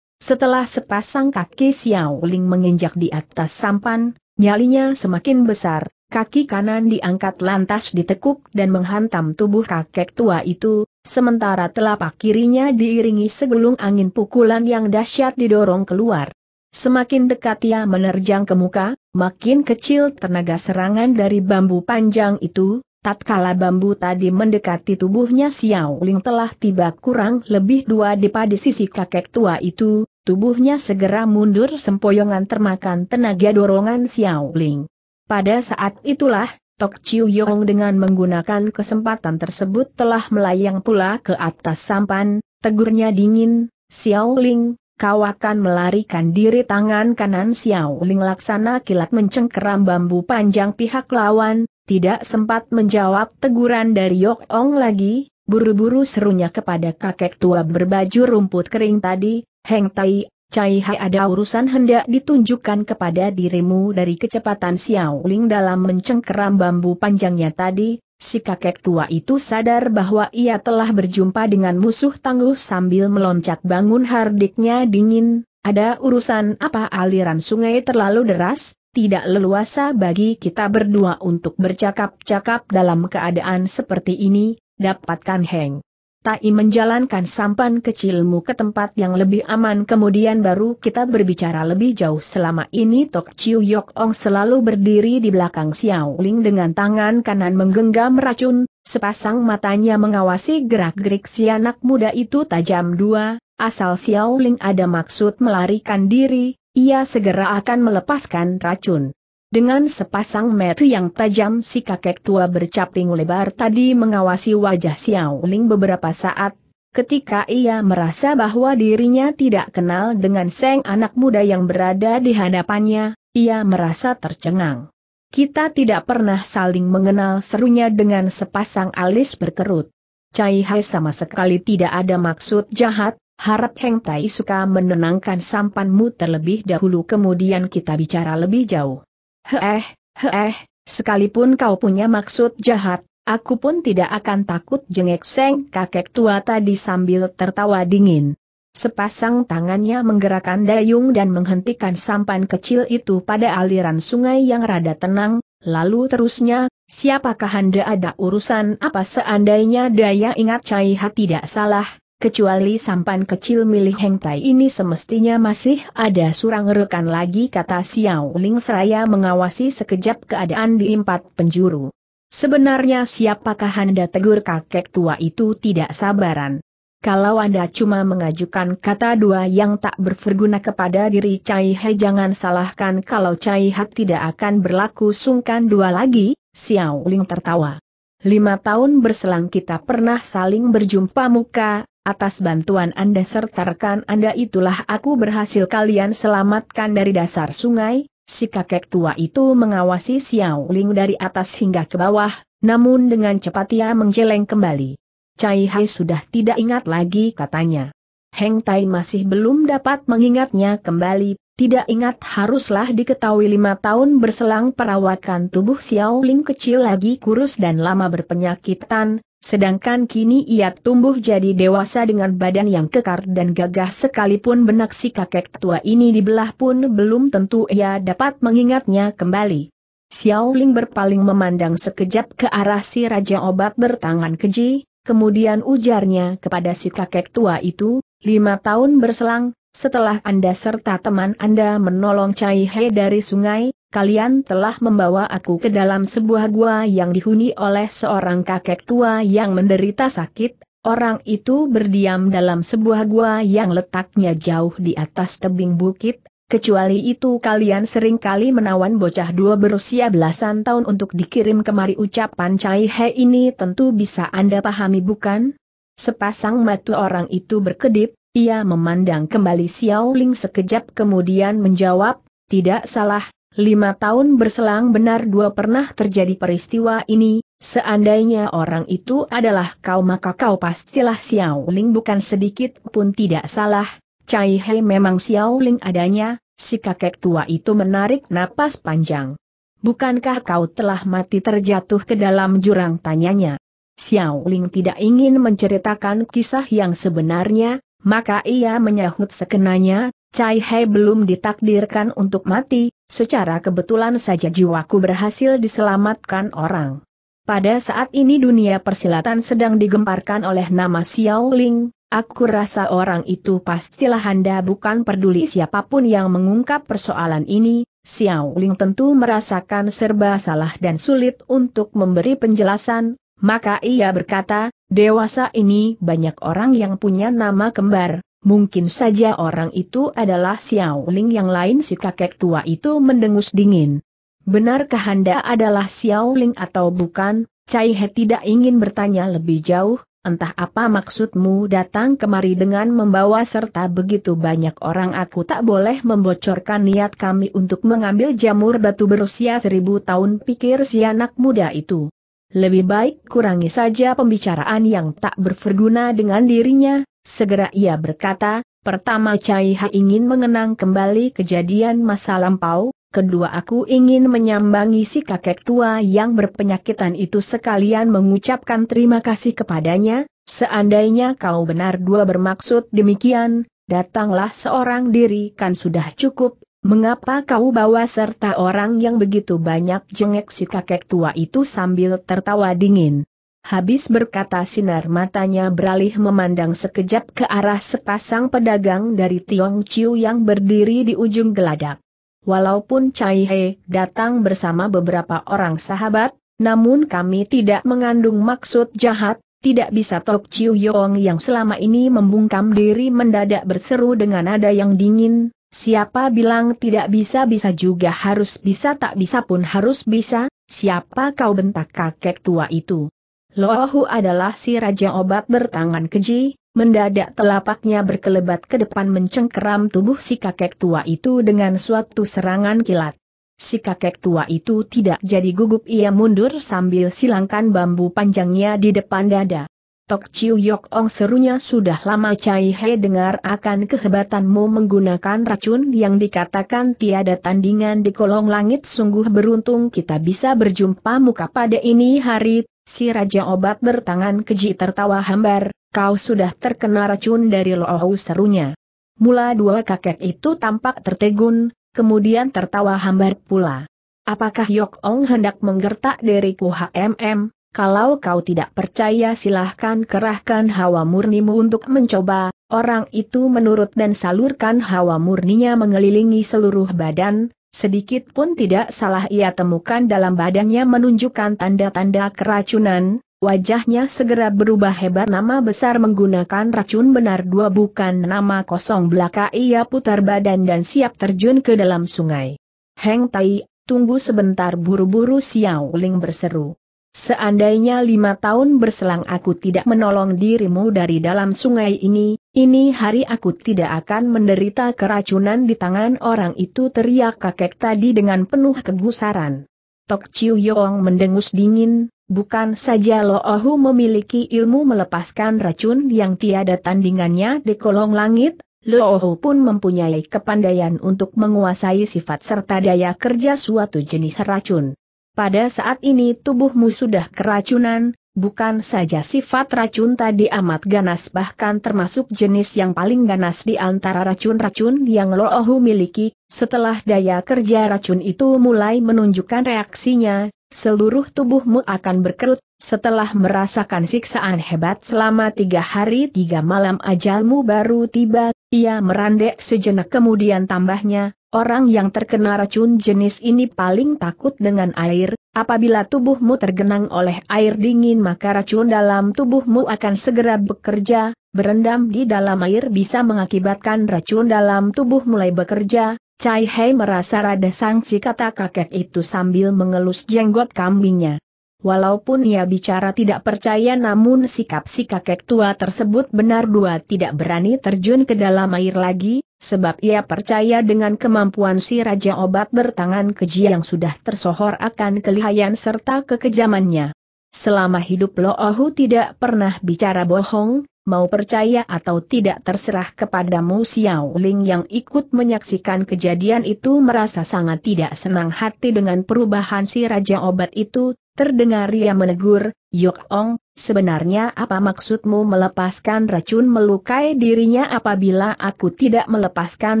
Setelah sepasang kaki Xiao Ling menginjak di atas sampan, nyalinya semakin besar, kaki kanan diangkat lantas ditekuk dan menghantam tubuh kakek tua itu, sementara telapak kirinya diiringi segulung angin pukulan yang dahsyat didorong keluar. Semakin dekat ia menerjang ke muka, Makin kecil tenaga serangan dari bambu panjang itu, tatkala bambu tadi mendekati tubuhnya Xiao Ling telah tiba kurang lebih dua depa di sisi kakek tua itu, tubuhnya segera mundur sempoyongan termakan tenaga dorongan Xiao Ling. Pada saat itulah, Tok Chiu Yong dengan menggunakan kesempatan tersebut telah melayang pula ke atas sampan, tegurnya dingin, Xiao Ling, kau akan melarikan diri tangan kanan Xiao Ling laksana kilat mencengkeram bambu panjang pihak lawan, tidak sempat menjawab teguran dari Yok Ong lagi, buru-buru serunya kepada kakek tua berbaju rumput kering tadi, Heng Tai, Cai Hai ada urusan hendak ditunjukkan kepada dirimu dari kecepatan Xiao Ling dalam mencengkeram bambu panjangnya tadi, Si kakek tua itu sadar bahwa ia telah berjumpa dengan musuh tangguh sambil meloncat bangun hardiknya dingin, ada urusan apa aliran sungai terlalu deras, tidak leluasa bagi kita berdua untuk bercakap-cakap dalam keadaan seperti ini, dapatkan Heng. Tai menjalankan sampan kecilmu ke tempat yang lebih aman kemudian baru kita berbicara lebih jauh selama ini Tok Chiu Yok Ong selalu berdiri di belakang Xiao Ling dengan tangan kanan menggenggam racun, sepasang matanya mengawasi gerak-gerik si anak muda itu tajam dua, asal Xiao Ling ada maksud melarikan diri, ia segera akan melepaskan racun. Dengan sepasang mata yang tajam si kakek tua bercaping lebar tadi mengawasi wajah Xiao Ling beberapa saat, ketika ia merasa bahwa dirinya tidak kenal dengan seng anak muda yang berada di hadapannya, ia merasa tercengang. Kita tidak pernah saling mengenal serunya dengan sepasang alis berkerut. Cai Hai sama sekali tidak ada maksud jahat, harap Heng Tai suka menenangkan sampanmu terlebih dahulu kemudian kita bicara lebih jauh. Heh, heh. sekalipun kau punya maksud jahat, aku pun tidak akan takut jengek seng kakek tua tadi sambil tertawa dingin. Sepasang tangannya menggerakkan dayung dan menghentikan sampan kecil itu pada aliran sungai yang rada tenang, lalu terusnya, siapakah Anda ada urusan apa seandainya daya ingat Cai tidak salah, Kecuali sampan kecil milik Heng ini semestinya masih ada surang rekan lagi kata Xiao Ling seraya mengawasi sekejap keadaan di empat penjuru. Sebenarnya siapakah Anda tegur kakek tua itu tidak sabaran. Kalau Anda cuma mengajukan kata dua yang tak berguna kepada diri Cai He jangan salahkan kalau Cai Hat tidak akan berlaku sungkan dua lagi, Xiao Ling tertawa. Lima tahun berselang kita pernah saling berjumpa muka, Atas bantuan Anda serta rekan Anda itulah aku berhasil kalian selamatkan dari dasar sungai, si kakek tua itu mengawasi Xiao Ling dari atas hingga ke bawah, namun dengan cepat ia menjeleng kembali. Cai Hai sudah tidak ingat lagi katanya. Heng Tai masih belum dapat mengingatnya kembali, tidak ingat haruslah diketahui lima tahun berselang perawakan tubuh Xiao Ling kecil lagi kurus dan lama berpenyakitan, Sedangkan kini ia tumbuh jadi dewasa dengan badan yang kekar dan gagah sekalipun benak si kakek tua ini dibelah pun belum tentu ia dapat mengingatnya kembali. Xiao Ling berpaling memandang sekejap ke arah si Raja Obat bertangan keji, kemudian ujarnya kepada si kakek tua itu, lima tahun berselang, setelah Anda serta teman Anda menolong Cai He dari sungai, kalian telah membawa aku ke dalam sebuah gua yang dihuni oleh seorang kakek tua yang menderita sakit, orang itu berdiam dalam sebuah gua yang letaknya jauh di atas tebing bukit, kecuali itu kalian seringkali menawan bocah dua berusia belasan tahun untuk dikirim kemari ucapan Cai He ini tentu bisa Anda pahami bukan? Sepasang mata orang itu berkedip, ia memandang kembali Xiao Ling sekejap kemudian menjawab, tidak salah, Lima tahun berselang benar dua pernah terjadi peristiwa ini, seandainya orang itu adalah kau maka kau pastilah Xiao Ling bukan sedikit pun tidak salah, Cai Hei memang Xiao Ling adanya, si kakek tua itu menarik napas panjang. Bukankah kau telah mati terjatuh ke dalam jurang tanyanya? Xiao Ling tidak ingin menceritakan kisah yang sebenarnya, maka ia menyahut sekenanya, Cai Hei belum ditakdirkan untuk mati, secara kebetulan saja jiwaku berhasil diselamatkan orang. Pada saat ini dunia persilatan sedang digemparkan oleh nama Xiao Ling, aku rasa orang itu pastilah Anda bukan peduli siapapun yang mengungkap persoalan ini, Xiao Ling tentu merasakan serba salah dan sulit untuk memberi penjelasan, maka ia berkata, dewasa ini banyak orang yang punya nama kembar, Mungkin saja orang itu adalah Xiao Ling yang lain si kakek tua itu mendengus dingin. Benarkah Anda adalah Xiao Ling atau bukan? Cai He tidak ingin bertanya lebih jauh, entah apa maksudmu datang kemari dengan membawa serta begitu banyak orang aku tak boleh membocorkan niat kami untuk mengambil jamur batu berusia seribu tahun pikir si anak muda itu. Lebih baik kurangi saja pembicaraan yang tak berverguna dengan dirinya, Segera ia berkata, pertama Cai Ha ingin mengenang kembali kejadian masa lampau, kedua aku ingin menyambangi si kakek tua yang berpenyakitan itu sekalian mengucapkan terima kasih kepadanya, seandainya kau benar dua bermaksud demikian, datanglah seorang diri kan sudah cukup, mengapa kau bawa serta orang yang begitu banyak jengek si kakek tua itu sambil tertawa dingin. Habis berkata sinar matanya beralih memandang sekejap ke arah sepasang pedagang dari Tiong Chiu yang berdiri di ujung geladak. Walaupun Chai He datang bersama beberapa orang sahabat, namun kami tidak mengandung maksud jahat, tidak bisa Tok Chiu Yong yang selama ini membungkam diri mendadak berseru dengan nada yang dingin, siapa bilang tidak bisa-bisa juga harus bisa tak bisa pun harus bisa, siapa kau bentak kakek tua itu. Lohu adalah si raja obat bertangan keji, mendadak telapaknya berkelebat ke depan mencengkeram tubuh si kakek tua itu dengan suatu serangan kilat. Si kakek tua itu tidak jadi gugup ia mundur sambil silangkan bambu panjangnya di depan dada. Tok Chiu Yok Ong serunya sudah lama Cai He dengar akan kehebatanmu menggunakan racun yang dikatakan tiada tandingan di kolong langit sungguh beruntung kita bisa berjumpa muka pada ini hari Si Raja Obat bertangan keji tertawa hambar, kau sudah terkena racun dari Lohu serunya. Mula dua kakek itu tampak tertegun, kemudian tertawa hambar pula. Apakah Yok Ong hendak menggertak diriku HMM? Kalau kau tidak percaya silahkan kerahkan hawa murnimu untuk mencoba, orang itu menurut dan salurkan hawa murninya mengelilingi seluruh badan, Sedikit pun tidak salah ia temukan dalam badannya menunjukkan tanda-tanda keracunan, wajahnya segera berubah hebat nama besar menggunakan racun benar dua bukan nama kosong belaka ia putar badan dan siap terjun ke dalam sungai. Heng Tai, tunggu sebentar buru-buru Xiao Ling berseru. Seandainya lima tahun berselang aku tidak menolong dirimu dari dalam sungai ini, ini hari aku tidak akan menderita keracunan di tangan orang itu teriak kakek tadi dengan penuh kegusaran. Tok Chiu Yong mendengus dingin, bukan saja Lo Ohu memiliki ilmu melepaskan racun yang tiada tandingannya di kolong langit, Lo Ohu pun mempunyai kepandaian untuk menguasai sifat serta daya kerja suatu jenis racun. Pada saat ini tubuhmu sudah keracunan, Bukan saja sifat racun tadi amat ganas bahkan termasuk jenis yang paling ganas di antara racun-racun yang Loohu miliki, setelah daya kerja racun itu mulai menunjukkan reaksinya, seluruh tubuhmu akan berkerut, setelah merasakan siksaan hebat selama tiga hari tiga malam ajalmu baru tiba, ia merandek sejenak kemudian tambahnya, Orang yang terkena racun jenis ini paling takut dengan air, apabila tubuhmu tergenang oleh air dingin maka racun dalam tubuhmu akan segera bekerja, berendam di dalam air bisa mengakibatkan racun dalam tubuh mulai bekerja, Cai Hei merasa rada sangsi kata kakek itu sambil mengelus jenggot kambingnya. Walaupun ia bicara tidak percaya namun sikap si kakek tua tersebut benar dua tidak berani terjun ke dalam air lagi, sebab ia percaya dengan kemampuan si Raja Obat bertangan keji yang sudah tersohor akan kelihayan serta kekejamannya. Selama hidup Lo Ohu tidak pernah bicara bohong, mau percaya atau tidak terserah kepadamu Xiao Ling yang ikut menyaksikan kejadian itu merasa sangat tidak senang hati dengan perubahan si Raja Obat itu, Terdengar ia menegur, Yok Ong, sebenarnya apa maksudmu melepaskan racun melukai dirinya apabila aku tidak melepaskan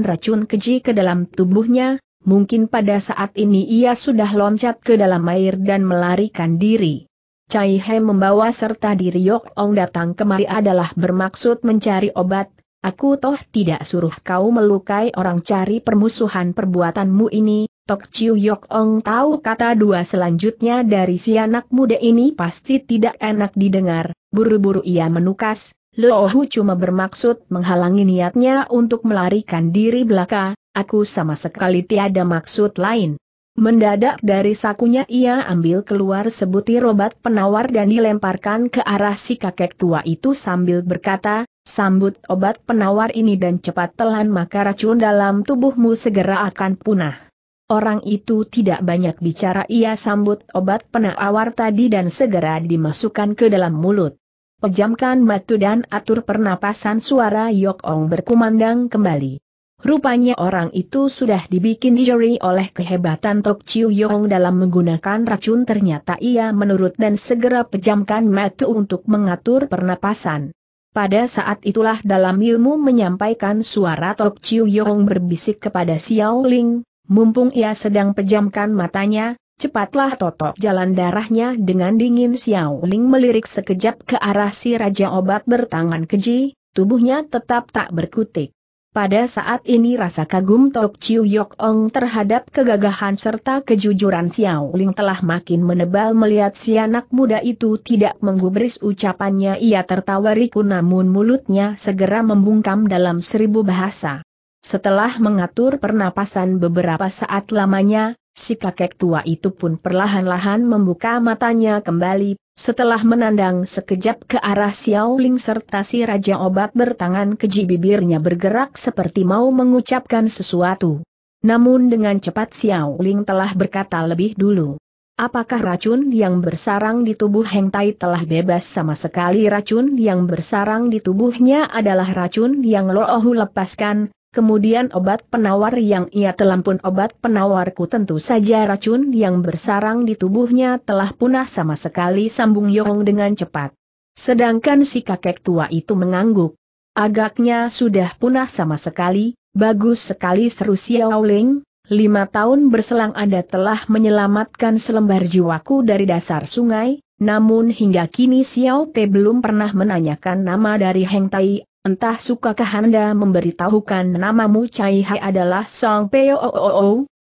racun keji ke dalam tubuhnya, mungkin pada saat ini ia sudah loncat ke dalam air dan melarikan diri. Cai He membawa serta diri Yok Ong datang kemari adalah bermaksud mencari obat, aku toh tidak suruh kau melukai orang cari permusuhan perbuatanmu ini, Tok Chiu Yok Ong tahu kata dua selanjutnya dari si anak muda ini pasti tidak enak didengar, buru-buru ia menukas, Lo Hu cuma bermaksud menghalangi niatnya untuk melarikan diri belaka, aku sama sekali tiada maksud lain. Mendadak dari sakunya ia ambil keluar sebutir obat penawar dan dilemparkan ke arah si kakek tua itu sambil berkata, sambut obat penawar ini dan cepat telan maka racun dalam tubuhmu segera akan punah. Orang itu tidak banyak bicara ia sambut obat penawar tadi dan segera dimasukkan ke dalam mulut. Pejamkan matu dan atur pernapasan suara Yok Ong berkumandang kembali. Rupanya orang itu sudah dibikin dijeri oleh kehebatan Tok Chiu Yong dalam menggunakan racun ternyata ia menurut dan segera pejamkan mata untuk mengatur pernapasan. Pada saat itulah dalam ilmu menyampaikan suara Tok Chiu Yong berbisik kepada Xiao Ling, Mumpung ia sedang pejamkan matanya, cepatlah totok jalan darahnya dengan dingin Xiao Ling melirik sekejap ke arah si Raja Obat bertangan keji, tubuhnya tetap tak berkutik. Pada saat ini rasa kagum Tok Chiu Yok Ong terhadap kegagahan serta kejujuran Xiao Ling telah makin menebal melihat si anak muda itu tidak menggubris ucapannya ia tertawa riku namun mulutnya segera membungkam dalam seribu bahasa setelah mengatur pernapasan beberapa saat lamanya, si kakek tua itu pun perlahan-lahan membuka matanya kembali, setelah menandang sekejap ke arah Xiao Ling serta si Raja Obat bertangan keji bibirnya bergerak seperti mau mengucapkan sesuatu. Namun dengan cepat Xiao Ling telah berkata lebih dulu. Apakah racun yang bersarang di tubuh Heng Tai telah bebas sama sekali racun yang bersarang di tubuhnya adalah racun yang Lo Ohu lepaskan, Kemudian obat penawar yang ia telam pun obat penawarku tentu saja racun yang bersarang di tubuhnya telah punah sama sekali sambung Yong dengan cepat. Sedangkan si kakek tua itu mengangguk. Agaknya sudah punah sama sekali, bagus sekali seru Xiao Ling, lima tahun berselang ada telah menyelamatkan selembar jiwaku dari dasar sungai, namun hingga kini Xiao Te belum pernah menanyakan nama dari Heng Tai Entah sukakah Anda memberitahukan namamu Cai Hai adalah Song Peo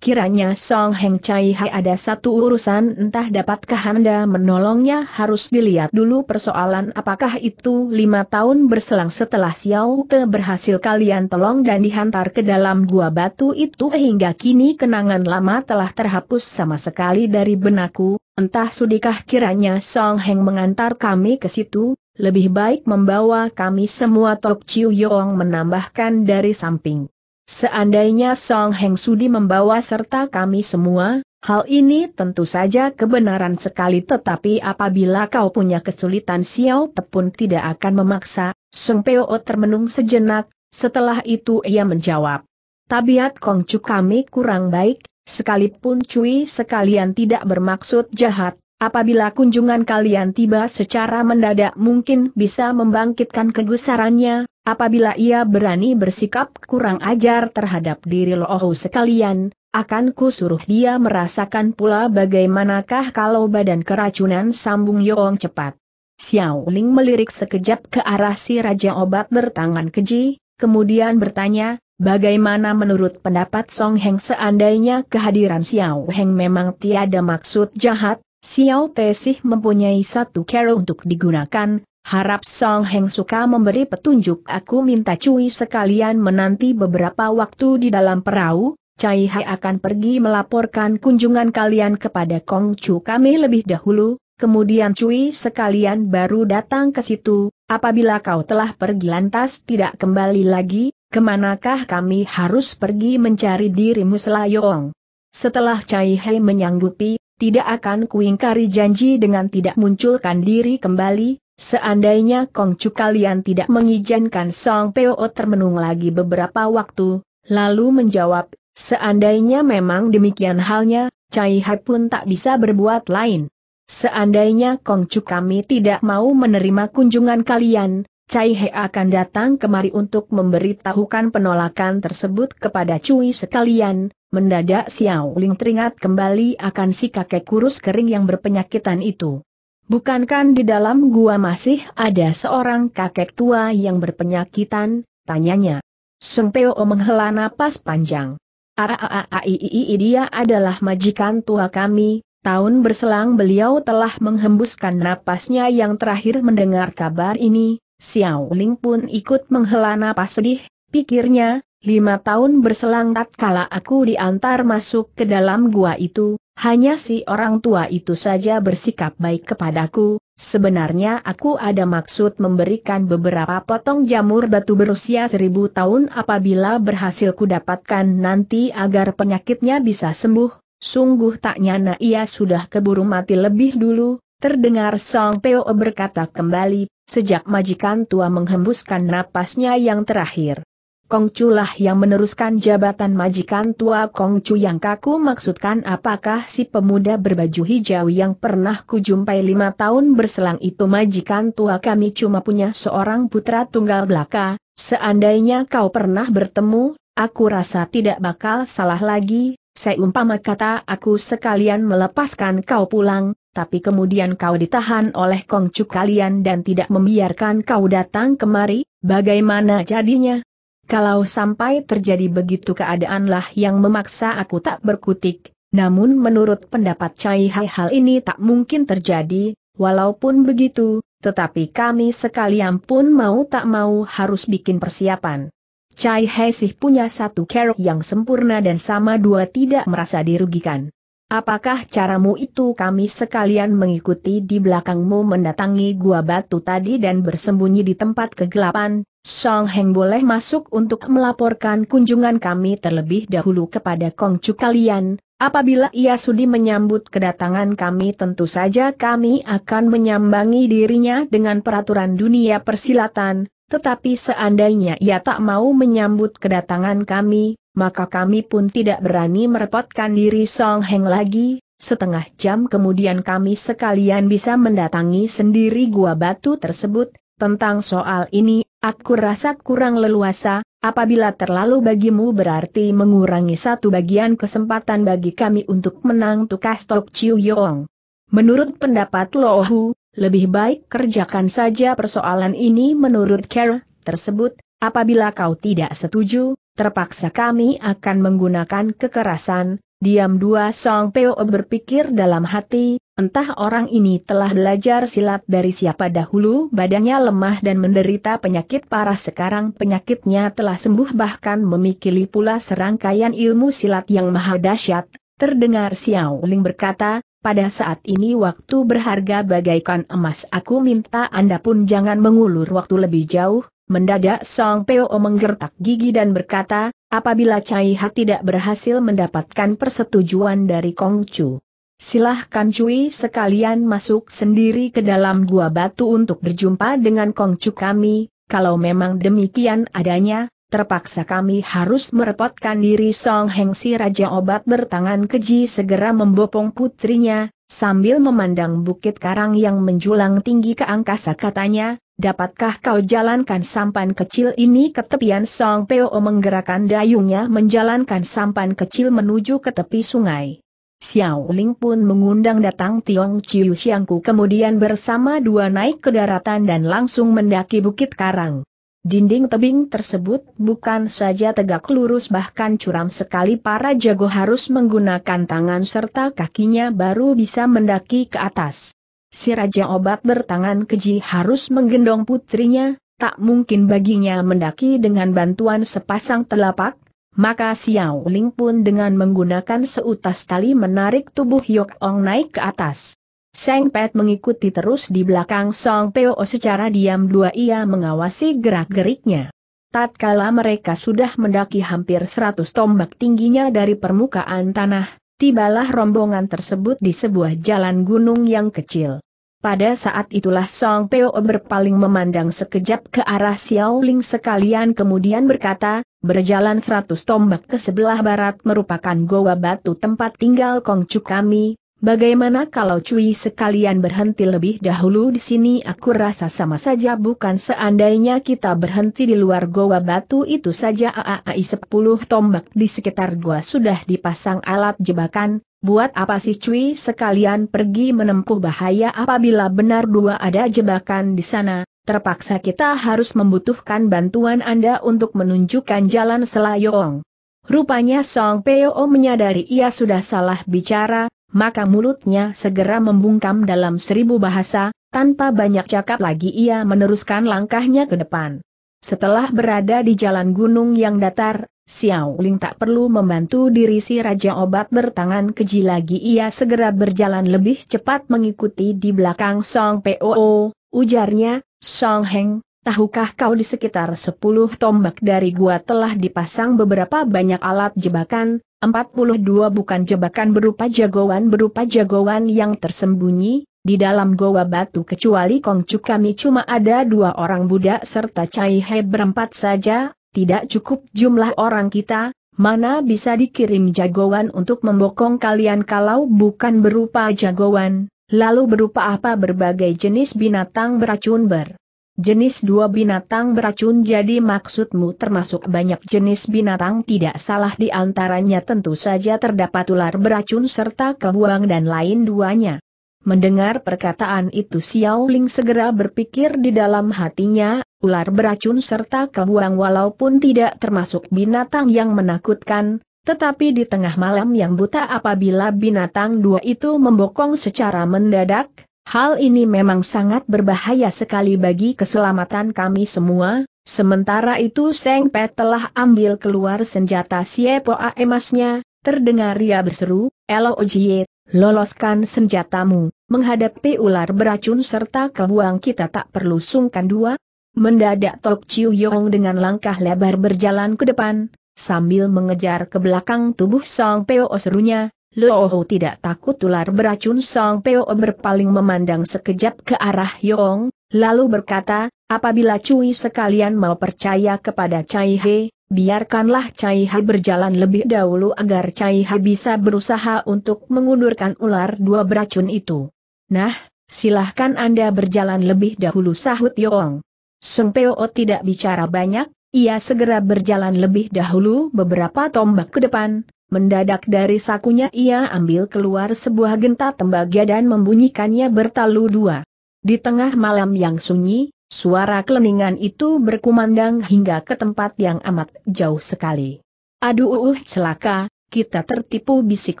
Kiranya Song Heng Cai Hai ada satu urusan entah dapatkah Anda menolongnya harus dilihat dulu persoalan apakah itu lima tahun berselang setelah Xiao Te berhasil kalian tolong dan dihantar ke dalam gua batu itu hingga kini kenangan lama telah terhapus sama sekali dari benakku, entah sudikah kiranya Song Heng mengantar kami ke situ, lebih baik membawa kami semua Tok Chiu Yong menambahkan dari samping. Seandainya Song Heng Sudi membawa serta kami semua, hal ini tentu saja kebenaran sekali tetapi apabila kau punya kesulitan Xiao Te pun tidak akan memaksa, Song Peo termenung sejenak, setelah itu ia menjawab. Tabiat Kongcu kami kurang baik, sekalipun Cui sekalian tidak bermaksud jahat, Apabila kunjungan kalian tiba secara mendadak mungkin bisa membangkitkan kegusarannya, apabila ia berani bersikap kurang ajar terhadap diri lohu sekalian, akan kusuruh dia merasakan pula bagaimanakah kalau badan keracunan sambung Yoong cepat. Xiao Ling melirik sekejap ke arah si Raja Obat bertangan keji, kemudian bertanya, Bagaimana menurut pendapat Song Heng seandainya kehadiran Xiao Heng memang tiada maksud jahat, Xiao sih mempunyai satu cara untuk digunakan, harap Song Heng suka memberi petunjuk aku minta Cui sekalian menanti beberapa waktu di dalam perahu, Cai Hai akan pergi melaporkan kunjungan kalian kepada Kong Chu kami lebih dahulu, kemudian Cui sekalian baru datang ke situ, apabila kau telah pergi lantas tidak kembali lagi, kemanakah kami harus pergi mencari dirimu selayong? Setelah Cai Hai menyanggupi, tidak akan kuingkari janji dengan tidak munculkan diri kembali, seandainya Kongcu kalian tidak mengizinkan Song Peo termenung lagi beberapa waktu, lalu menjawab, seandainya memang demikian halnya, Cai Hai pun tak bisa berbuat lain. Seandainya Kongcu kami tidak mau menerima kunjungan kalian, Cai He akan datang kemari untuk memberitahukan penolakan tersebut kepada Cui sekalian, mendadak Xiao Ling teringat kembali akan si kakek kurus kering yang berpenyakitan itu. Bukankan di dalam gua masih ada seorang kakek tua yang berpenyakitan, tanyanya. Peo menghela napas panjang. Aaaai dia adalah majikan tua kami, tahun berselang beliau telah menghembuskan napasnya yang terakhir mendengar kabar ini, Xiao Ling pun ikut menghela napas sedih, pikirnya, lima tahun berselang tatkala aku diantar masuk ke dalam gua itu, hanya si orang tua itu saja bersikap baik kepadaku, sebenarnya aku ada maksud memberikan beberapa potong jamur batu berusia seribu tahun apabila berhasil kudapatkan nanti agar penyakitnya bisa sembuh, sungguh tak nyana ia sudah keburu mati lebih dulu, Terdengar Song Peo berkata kembali, sejak majikan tua menghembuskan napasnya yang terakhir. Kong Chu lah yang meneruskan jabatan majikan tua Kong Chu yang kaku maksudkan apakah si pemuda berbaju hijau yang pernah kujumpai lima tahun berselang itu majikan tua kami cuma punya seorang putra tunggal belaka, seandainya kau pernah bertemu, aku rasa tidak bakal salah lagi, seumpama kata aku sekalian melepaskan kau pulang, tapi kemudian kau ditahan oleh kongcu kalian dan tidak membiarkan kau datang kemari, bagaimana jadinya? Kalau sampai terjadi begitu keadaanlah yang memaksa aku tak berkutik, namun menurut pendapat Cai Hai hal ini tak mungkin terjadi, walaupun begitu, tetapi kami sekalian pun mau tak mau harus bikin persiapan. Cai Hai sih punya satu kerok yang sempurna dan sama dua tidak merasa dirugikan. Apakah caramu itu kami sekalian mengikuti di belakangmu mendatangi gua batu tadi dan bersembunyi di tempat kegelapan, Song Heng boleh masuk untuk melaporkan kunjungan kami terlebih dahulu kepada Kongcu kalian, apabila ia sudi menyambut kedatangan kami tentu saja kami akan menyambangi dirinya dengan peraturan dunia persilatan, tetapi seandainya ia tak mau menyambut kedatangan kami, maka kami pun tidak berani merepotkan diri Song Heng lagi, setengah jam kemudian kami sekalian bisa mendatangi sendiri gua batu tersebut, tentang soal ini, aku rasa kurang leluasa, apabila terlalu bagimu berarti mengurangi satu bagian kesempatan bagi kami untuk menang tukas Tok Chiu Yong. Menurut pendapat Lohu, lebih baik kerjakan saja persoalan ini menurut Kera, tersebut, apabila kau tidak setuju, terpaksa kami akan menggunakan kekerasan, Diam dua Song Peo berpikir dalam hati, entah orang ini telah belajar silat dari siapa dahulu, badannya lemah dan menderita penyakit parah sekarang penyakitnya telah sembuh bahkan memikili pula serangkaian ilmu silat yang maha dahsyat. Terdengar Xiao Ling berkata, pada saat ini waktu berharga bagaikan emas aku minta Anda pun jangan mengulur waktu lebih jauh, Mendadak Song Peo menggertak gigi dan berkata, apabila Cai Ha tidak berhasil mendapatkan persetujuan dari Kong Chu. Silahkan Cui sekalian masuk sendiri ke dalam gua batu untuk berjumpa dengan Kong Chu kami, kalau memang demikian adanya, terpaksa kami harus merepotkan diri Song Heng si Raja Obat bertangan keji segera membopong putrinya, sambil memandang bukit karang yang menjulang tinggi ke angkasa katanya, Dapatkah kau jalankan sampan kecil ini ke tepian Song Peo menggerakkan dayungnya menjalankan sampan kecil menuju ke tepi sungai. Xiao Ling pun mengundang datang Tiong Chiu Xiangku kemudian bersama dua naik ke daratan dan langsung mendaki Bukit Karang. Dinding tebing tersebut bukan saja tegak lurus bahkan curam sekali para jago harus menggunakan tangan serta kakinya baru bisa mendaki ke atas. Si Raja Obat bertangan keji harus menggendong putrinya, tak mungkin baginya mendaki dengan bantuan sepasang telapak, maka Xiao Ling pun dengan menggunakan seutas tali menarik tubuh Yok Ong naik ke atas. Seng Pet mengikuti terus di belakang Song Peo secara diam dua ia mengawasi gerak-geriknya. Tatkala mereka sudah mendaki hampir seratus tombak tingginya dari permukaan tanah, Tibalah rombongan tersebut di sebuah jalan gunung yang kecil. Pada saat itulah Song Peo berpaling memandang sekejap ke arah Xiaoling sekalian kemudian berkata, berjalan seratus tombak ke sebelah barat merupakan goa batu tempat tinggal Kongcu kami, Bagaimana kalau cuy sekalian berhenti lebih dahulu di sini aku rasa sama saja bukan seandainya kita berhenti di luar goa batu itu saja AAI 10 tombak di sekitar gua sudah dipasang alat jebakan, buat apa sih cuy sekalian pergi menempuh bahaya apabila benar dua ada jebakan di sana, terpaksa kita harus membutuhkan bantuan Anda untuk menunjukkan jalan selayong. Rupanya Song Peo menyadari ia sudah salah bicara, maka mulutnya segera membungkam dalam seribu bahasa, tanpa banyak cakap lagi ia meneruskan langkahnya ke depan. Setelah berada di jalan gunung yang datar, Xiao Ling tak perlu membantu diri si Raja Obat bertangan keji lagi ia segera berjalan lebih cepat mengikuti di belakang Song P.O.O., ujarnya, Song Heng, Tahukah kau di sekitar sepuluh tombak dari gua telah dipasang beberapa banyak alat jebakan, Empat puluh dua bukan jebakan berupa jagoan berupa jagoan yang tersembunyi, di dalam goa batu kecuali Kongcu kami cuma ada dua orang budak serta Cai He berempat saja, tidak cukup jumlah orang kita, mana bisa dikirim jagoan untuk membokong kalian kalau bukan berupa jagoan, lalu berupa apa berbagai jenis binatang beracun ber. Jenis dua binatang beracun jadi maksudmu termasuk banyak jenis binatang tidak salah di antaranya tentu saja terdapat ular beracun serta kebuang dan lain duanya. Mendengar perkataan itu Xiao Ling segera berpikir di dalam hatinya, ular beracun serta kebuang walaupun tidak termasuk binatang yang menakutkan, tetapi di tengah malam yang buta apabila binatang dua itu membokong secara mendadak, Hal ini memang sangat berbahaya sekali bagi keselamatan kami semua, sementara itu Seng Pet telah ambil keluar senjata Siepoa emasnya, terdengar ia berseru, Elo Ojiye, loloskan senjatamu, menghadapi ular beracun serta kebuang kita tak perlu sungkan dua. Mendadak Tok Chiu Yong dengan langkah lebar berjalan ke depan, sambil mengejar ke belakang tubuh Song Peo serunya, Looho tidak takut ular beracun Song Peo berpaling memandang sekejap ke arah Yong, lalu berkata, apabila Cui sekalian mau percaya kepada Cai He, biarkanlah Cai He berjalan lebih dahulu agar Cai He bisa berusaha untuk mengundurkan ular dua beracun itu. Nah, silahkan Anda berjalan lebih dahulu sahut Yong. Song Peo tidak bicara banyak, ia segera berjalan lebih dahulu beberapa tombak ke depan, Mendadak dari sakunya ia ambil keluar sebuah genta tembaga dan membunyikannya bertalu dua. Di tengah malam yang sunyi, suara keleningan itu berkumandang hingga ke tempat yang amat jauh sekali. Aduh uh celaka, kita tertipu bisik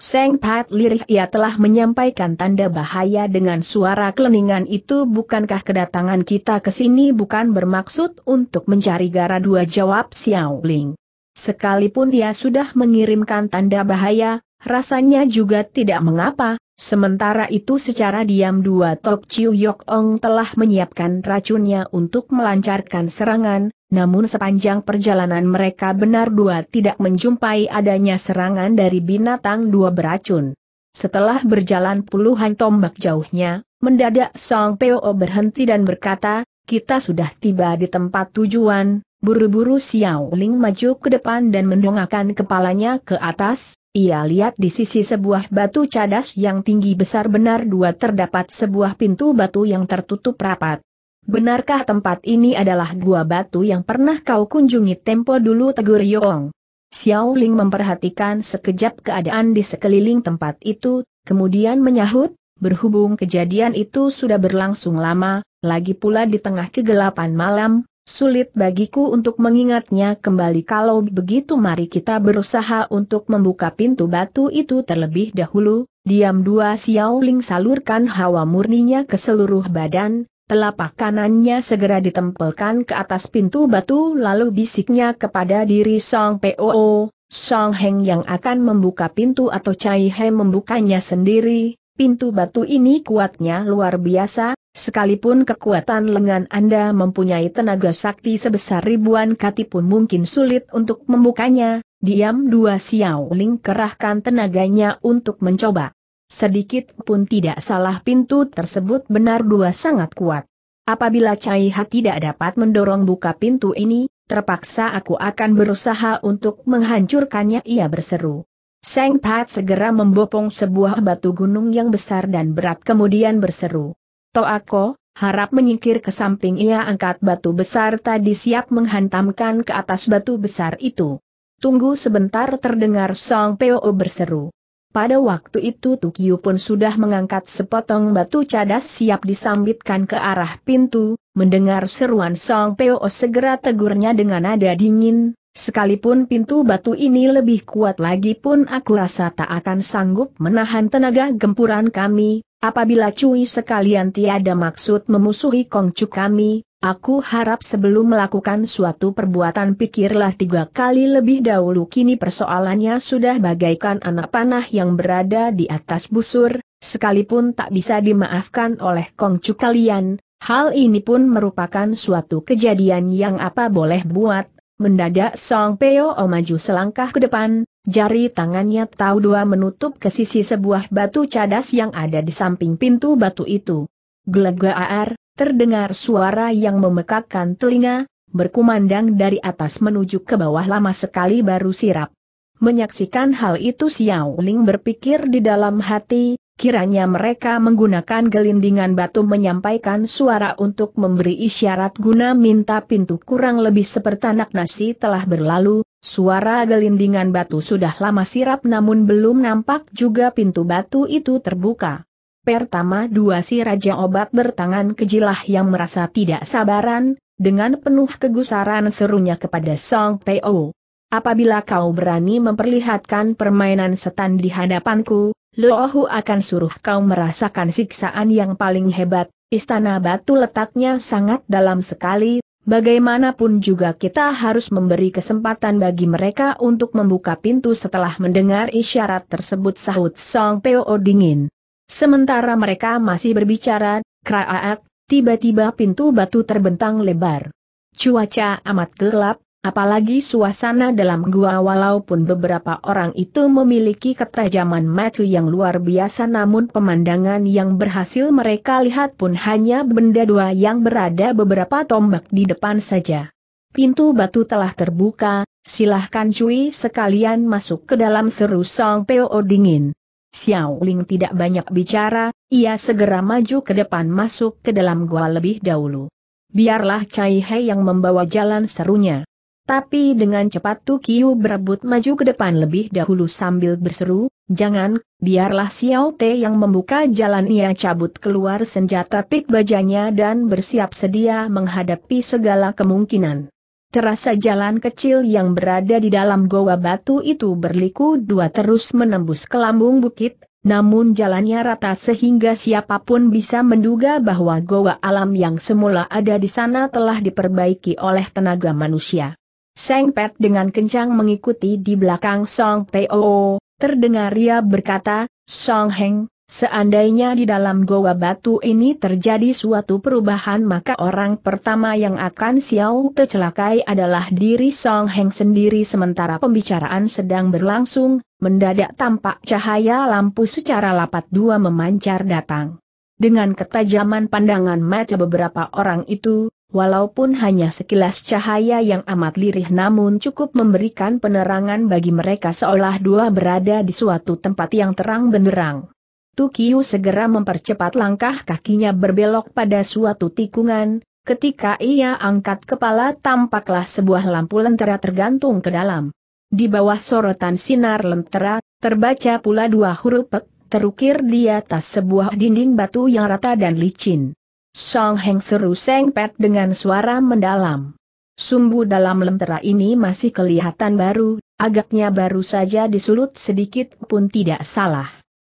Seng Pat Lirih ia telah menyampaikan tanda bahaya dengan suara keleningan itu bukankah kedatangan kita ke sini bukan bermaksud untuk mencari gara dua jawab Xiao Ling. Sekalipun dia sudah mengirimkan tanda bahaya, rasanya juga tidak mengapa, sementara itu secara diam dua Tok Chiu Yok Ong telah menyiapkan racunnya untuk melancarkan serangan, namun sepanjang perjalanan mereka benar dua tidak menjumpai adanya serangan dari binatang dua beracun. Setelah berjalan puluhan tombak jauhnya, mendadak Song Peo berhenti dan berkata, kita sudah tiba di tempat tujuan, Buru-buru Xiao Ling maju ke depan dan mendongakkan kepalanya ke atas, ia lihat di sisi sebuah batu cadas yang tinggi besar benar dua terdapat sebuah pintu batu yang tertutup rapat. Benarkah tempat ini adalah gua batu yang pernah kau kunjungi tempo dulu tegur Yong? Xiao Ling memperhatikan sekejap keadaan di sekeliling tempat itu, kemudian menyahut, berhubung kejadian itu sudah berlangsung lama, lagi pula di tengah kegelapan malam, Sulit bagiku untuk mengingatnya kembali kalau begitu mari kita berusaha untuk membuka pintu batu itu terlebih dahulu, diam dua Xiaoling salurkan hawa murninya ke seluruh badan, telapak kanannya segera ditempelkan ke atas pintu batu lalu bisiknya kepada diri Song P.O.O., Song Heng yang akan membuka pintu atau Cai He membukanya sendiri, pintu batu ini kuatnya luar biasa, Sekalipun kekuatan lengan Anda mempunyai tenaga sakti sebesar ribuan kati pun mungkin sulit untuk membukanya, diam dua Xiao Ling kerahkan tenaganya untuk mencoba. Sedikit pun tidak salah pintu tersebut benar dua sangat kuat. Apabila Cai Ha tidak dapat mendorong buka pintu ini, terpaksa aku akan berusaha untuk menghancurkannya ia berseru. Seng Pat segera membopong sebuah batu gunung yang besar dan berat kemudian berseru. Toako, harap menyingkir ke samping ia angkat batu besar tadi siap menghantamkan ke atas batu besar itu. Tunggu sebentar terdengar Song Peo berseru. Pada waktu itu Tukiu pun sudah mengangkat sepotong batu cadas siap disambitkan ke arah pintu, mendengar seruan Song Peo segera tegurnya dengan nada dingin, Sekalipun pintu batu ini lebih kuat lagi pun aku rasa tak akan sanggup menahan tenaga gempuran kami, apabila cuy sekalian tiada maksud memusuhi Kongcu kami, aku harap sebelum melakukan suatu perbuatan pikirlah tiga kali lebih dahulu kini persoalannya sudah bagaikan anak panah yang berada di atas busur, sekalipun tak bisa dimaafkan oleh Kongcu kalian, hal ini pun merupakan suatu kejadian yang apa boleh buat, Mendadak Song Peo maju selangkah ke depan, jari tangannya tahu dua menutup ke sisi sebuah batu cadas yang ada di samping pintu batu itu. Gelegaar, terdengar suara yang memekakkan telinga, berkumandang dari atas menuju ke bawah lama sekali baru sirap. Menyaksikan hal itu Xiao Ling berpikir di dalam hati, Kiranya mereka menggunakan gelindingan batu menyampaikan suara untuk memberi isyarat guna minta pintu kurang lebih seperti anak nasi telah berlalu, suara gelindingan batu sudah lama sirap namun belum nampak juga pintu batu itu terbuka. Pertama dua si Raja Obat bertangan kejilah yang merasa tidak sabaran, dengan penuh kegusaran serunya kepada Song Teo. Apabila kau berani memperlihatkan permainan setan di hadapanku, Lohu akan suruh kau merasakan siksaan yang paling hebat, istana batu letaknya sangat dalam sekali, bagaimanapun juga kita harus memberi kesempatan bagi mereka untuk membuka pintu setelah mendengar isyarat tersebut sahut Song Peo dingin. Sementara mereka masih berbicara, kraaat, tiba-tiba pintu batu terbentang lebar. Cuaca amat gelap, Apalagi suasana dalam gua walaupun beberapa orang itu memiliki ketajaman macu yang luar biasa namun pemandangan yang berhasil mereka lihat pun hanya benda dua yang berada beberapa tombak di depan saja. Pintu batu telah terbuka, silahkan cuy sekalian masuk ke dalam seru Song Peo dingin. Xiao Ling tidak banyak bicara, ia segera maju ke depan masuk ke dalam gua lebih dahulu. Biarlah Cai Hei yang membawa jalan serunya. Tapi dengan cepat Tukiu berebut maju ke depan lebih dahulu sambil berseru, jangan, biarlah Xiao Te yang membuka jalan ia cabut keluar senjata pik bajanya dan bersiap sedia menghadapi segala kemungkinan. Terasa jalan kecil yang berada di dalam goa batu itu berliku dua terus menembus ke lambung bukit, namun jalannya rata sehingga siapapun bisa menduga bahwa goa alam yang semula ada di sana telah diperbaiki oleh tenaga manusia. Seng Pet dengan kencang mengikuti di belakang Song Teo, terdengar ia berkata, Song Heng, Seandainya di dalam goa batu ini terjadi suatu perubahan maka orang pertama yang akan Xiao tercelakai adalah diri Song Heng sendiri sementara pembicaraan sedang berlangsung, mendadak tampak cahaya lampu secara lapat dua memancar datang. Dengan ketajaman pandangan mata beberapa orang itu, Walaupun hanya sekilas cahaya yang amat lirih namun cukup memberikan penerangan bagi mereka seolah dua berada di suatu tempat yang terang benderang. Tukiu segera mempercepat langkah kakinya berbelok pada suatu tikungan, ketika ia angkat kepala tampaklah sebuah lampu lentera tergantung ke dalam. Di bawah sorotan sinar lentera, terbaca pula dua huruf pek, terukir di atas sebuah dinding batu yang rata dan licin. Song Heng seru Seng Pet dengan suara mendalam. Sumbu dalam lentera ini masih kelihatan baru, agaknya baru saja disulut sedikit pun tidak salah.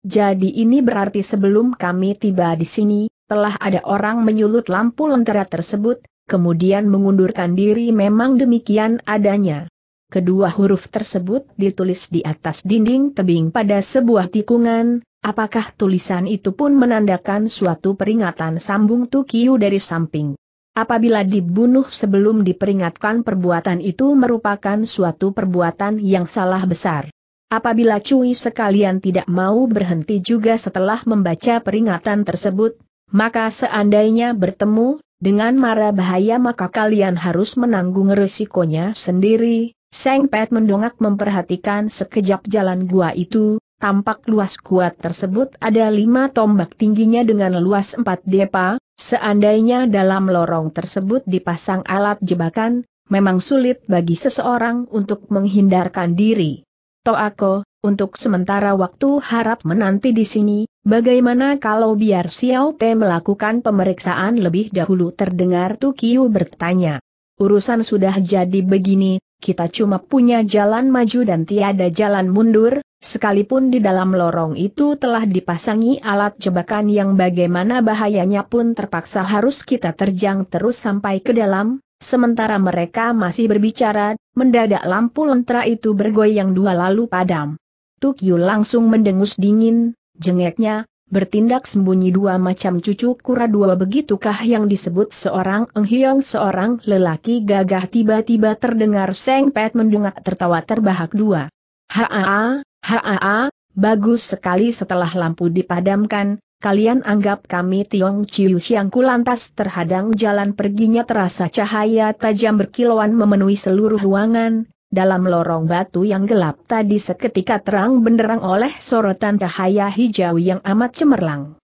Jadi ini berarti sebelum kami tiba di sini, telah ada orang menyulut lampu lentera tersebut, kemudian mengundurkan diri memang demikian adanya. Kedua huruf tersebut ditulis di atas dinding tebing pada sebuah tikungan, Apakah tulisan itu pun menandakan suatu peringatan sambung Tukiu dari samping? Apabila dibunuh sebelum diperingatkan perbuatan itu merupakan suatu perbuatan yang salah besar. Apabila Cui sekalian tidak mau berhenti juga setelah membaca peringatan tersebut, maka seandainya bertemu dengan mara bahaya maka kalian harus menanggung resikonya sendiri. Seng Pet mendongak memperhatikan sekejap jalan gua itu, Tampak luas kuat tersebut ada lima tombak tingginya dengan luas empat depa, seandainya dalam lorong tersebut dipasang alat jebakan, memang sulit bagi seseorang untuk menghindarkan diri. Toako, untuk sementara waktu harap menanti di sini, bagaimana kalau biar Xiao Te melakukan pemeriksaan lebih dahulu terdengar Tukiu bertanya. Urusan sudah jadi begini, kita cuma punya jalan maju dan tiada jalan mundur, Sekalipun di dalam lorong itu telah dipasangi alat jebakan yang bagaimana bahayanya pun terpaksa harus kita terjang terus sampai ke dalam, sementara mereka masih berbicara, mendadak lampu lentera itu bergoyang dua lalu padam. Tukyu langsung mendengus dingin, jengeknya, bertindak sembunyi dua macam cucu kura dua begitukah yang disebut seorang enghiong seorang lelaki gagah tiba-tiba terdengar Seng Pet mendungak tertawa terbahak dua. Haa, Haa, bagus sekali setelah lampu dipadamkan, kalian anggap kami Tiong Chiu Siangku kulantas terhadang jalan perginya terasa cahaya tajam berkilauan memenuhi seluruh ruangan, dalam lorong batu yang gelap tadi seketika terang benderang oleh sorotan cahaya hijau yang amat cemerlang.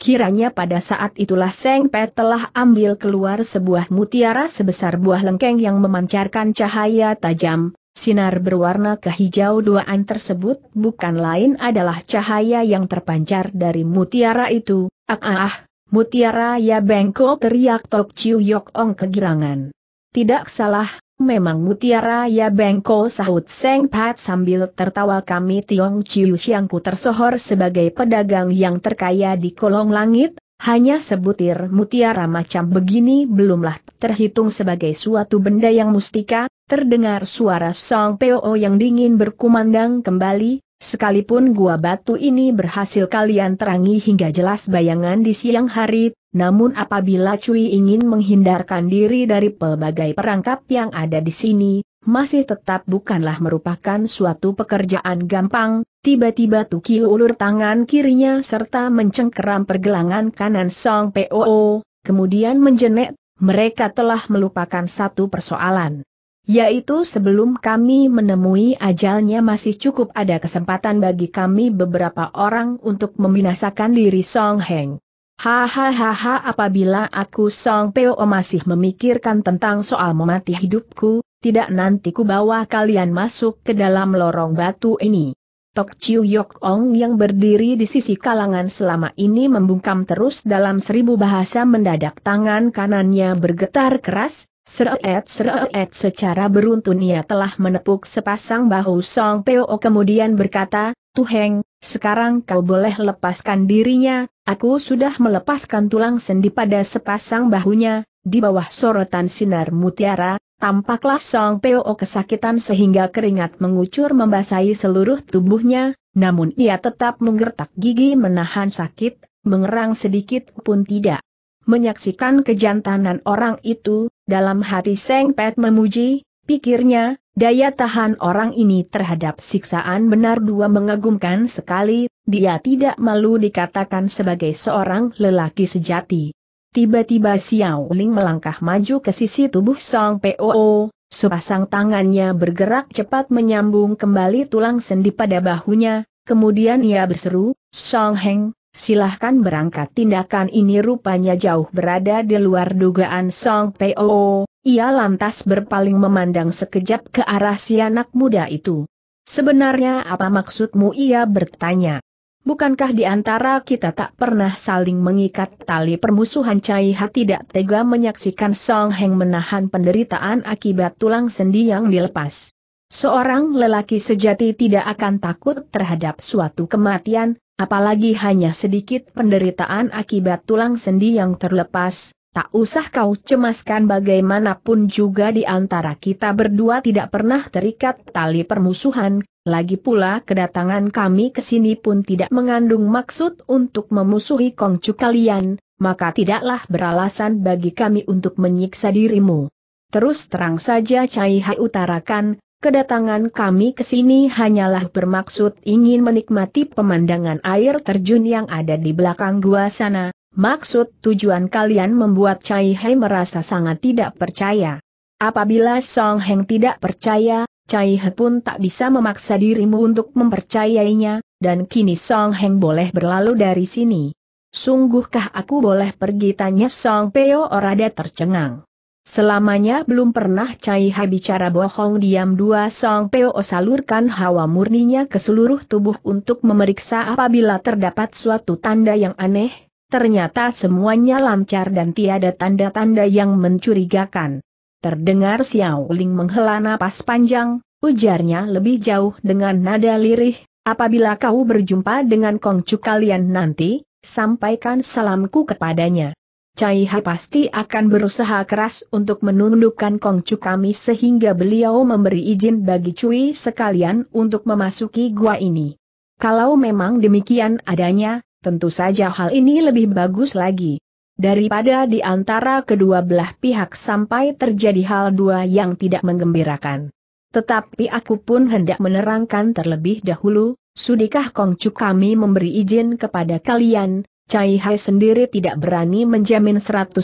Kiranya pada saat itulah Seng Pe telah ambil keluar sebuah mutiara sebesar buah lengkeng yang memancarkan cahaya tajam, Sinar berwarna kehijau duaan tersebut bukan lain adalah cahaya yang terpancar dari mutiara itu. Ah ah ah, mutiara ya Bengko! teriak Tok Chiu Yok Ong kegirangan. Tidak salah, memang mutiara ya Bengko sahut Seng Pat sambil tertawa kami Tiong Chiu Siangku tersohor sebagai pedagang yang terkaya di kolong langit, hanya sebutir mutiara macam begini belumlah terhitung sebagai suatu benda yang mustika, Terdengar suara Song Peo yang dingin berkumandang kembali, sekalipun gua batu ini berhasil kalian terangi hingga jelas bayangan di siang hari, namun apabila Cui ingin menghindarkan diri dari pelbagai perangkap yang ada di sini, masih tetap bukanlah merupakan suatu pekerjaan gampang, tiba-tiba Tuki ulur tangan kirinya serta mencengkeram pergelangan kanan Song Peo, kemudian menjenek, mereka telah melupakan satu persoalan. Yaitu sebelum kami menemui ajalnya masih cukup ada kesempatan bagi kami beberapa orang untuk membinasakan diri Song Heng. Hahaha apabila aku Song Peo masih memikirkan tentang soal memati hidupku, tidak nanti ku bawa kalian masuk ke dalam lorong batu ini. Tok Chiu Yok Ong yang berdiri di sisi kalangan selama ini membungkam terus dalam seribu bahasa mendadak tangan kanannya bergetar keras, Seret-seret secara beruntun ia telah menepuk sepasang bahu Song Peo kemudian berkata, Tuheng, sekarang kau boleh lepaskan dirinya, aku sudah melepaskan tulang sendi pada sepasang bahunya, di bawah sorotan sinar mutiara, tampaklah Song Peo kesakitan sehingga keringat mengucur membasahi seluruh tubuhnya, namun ia tetap menggertak gigi menahan sakit, mengerang sedikit pun tidak. Menyaksikan kejantanan orang itu, dalam hati Seng Pet memuji, pikirnya, daya tahan orang ini terhadap siksaan benar dua mengagumkan sekali, dia tidak malu dikatakan sebagai seorang lelaki sejati. Tiba-tiba Xiao Ling melangkah maju ke sisi tubuh Song Poo, sepasang tangannya bergerak cepat menyambung kembali tulang sendi pada bahunya, kemudian ia berseru, Song Heng, silahkan berangkat tindakan ini rupanya jauh berada di luar dugaan Song Peo, ia lantas berpaling memandang sekejap ke arah si anak muda itu. Sebenarnya apa maksudmu ia bertanya. Bukankah di antara kita tak pernah saling mengikat tali permusuhan Cai Ha tidak tega menyaksikan Song Heng menahan penderitaan akibat tulang sendi yang dilepas. Seorang lelaki sejati tidak akan takut terhadap suatu kematian, Apalagi hanya sedikit penderitaan akibat tulang sendi yang terlepas, tak usah kau cemaskan bagaimanapun juga di antara kita berdua tidak pernah terikat tali permusuhan, lagi pula kedatangan kami ke sini pun tidak mengandung maksud untuk memusuhi kongcu kalian, maka tidaklah beralasan bagi kami untuk menyiksa dirimu. Terus terang saja Cai Hai utarakan, Kedatangan kami ke sini hanyalah bermaksud ingin menikmati pemandangan air terjun yang ada di belakang gua sana. Maksud tujuan kalian membuat Chai Hei merasa sangat tidak percaya. Apabila Song Heng tidak percaya, Chai He pun tak bisa memaksa dirimu untuk mempercayainya, dan kini Song Heng boleh berlalu dari sini. Sungguhkah aku boleh pergi tanya Song Peo Orada tercengang. Selamanya belum pernah Cai Hai bicara bohong diam dua Song Peo salurkan hawa murninya ke seluruh tubuh untuk memeriksa apabila terdapat suatu tanda yang aneh, ternyata semuanya lancar dan tiada tanda-tanda yang mencurigakan. Terdengar Xiao Ling menghela napas panjang, ujarnya lebih jauh dengan nada lirih, apabila kau berjumpa dengan Kongcu kalian nanti, sampaikan salamku kepadanya. Cai Ha pasti akan berusaha keras untuk menundukkan Kongcu kami sehingga beliau memberi izin bagi Cui sekalian untuk memasuki gua ini. Kalau memang demikian adanya, tentu saja hal ini lebih bagus lagi. Daripada di antara kedua belah pihak sampai terjadi hal dua yang tidak menggembirakan. Tetapi aku pun hendak menerangkan terlebih dahulu, sudikah Kongcu kami memberi izin kepada kalian, Cai Hai sendiri tidak berani menjamin 100%.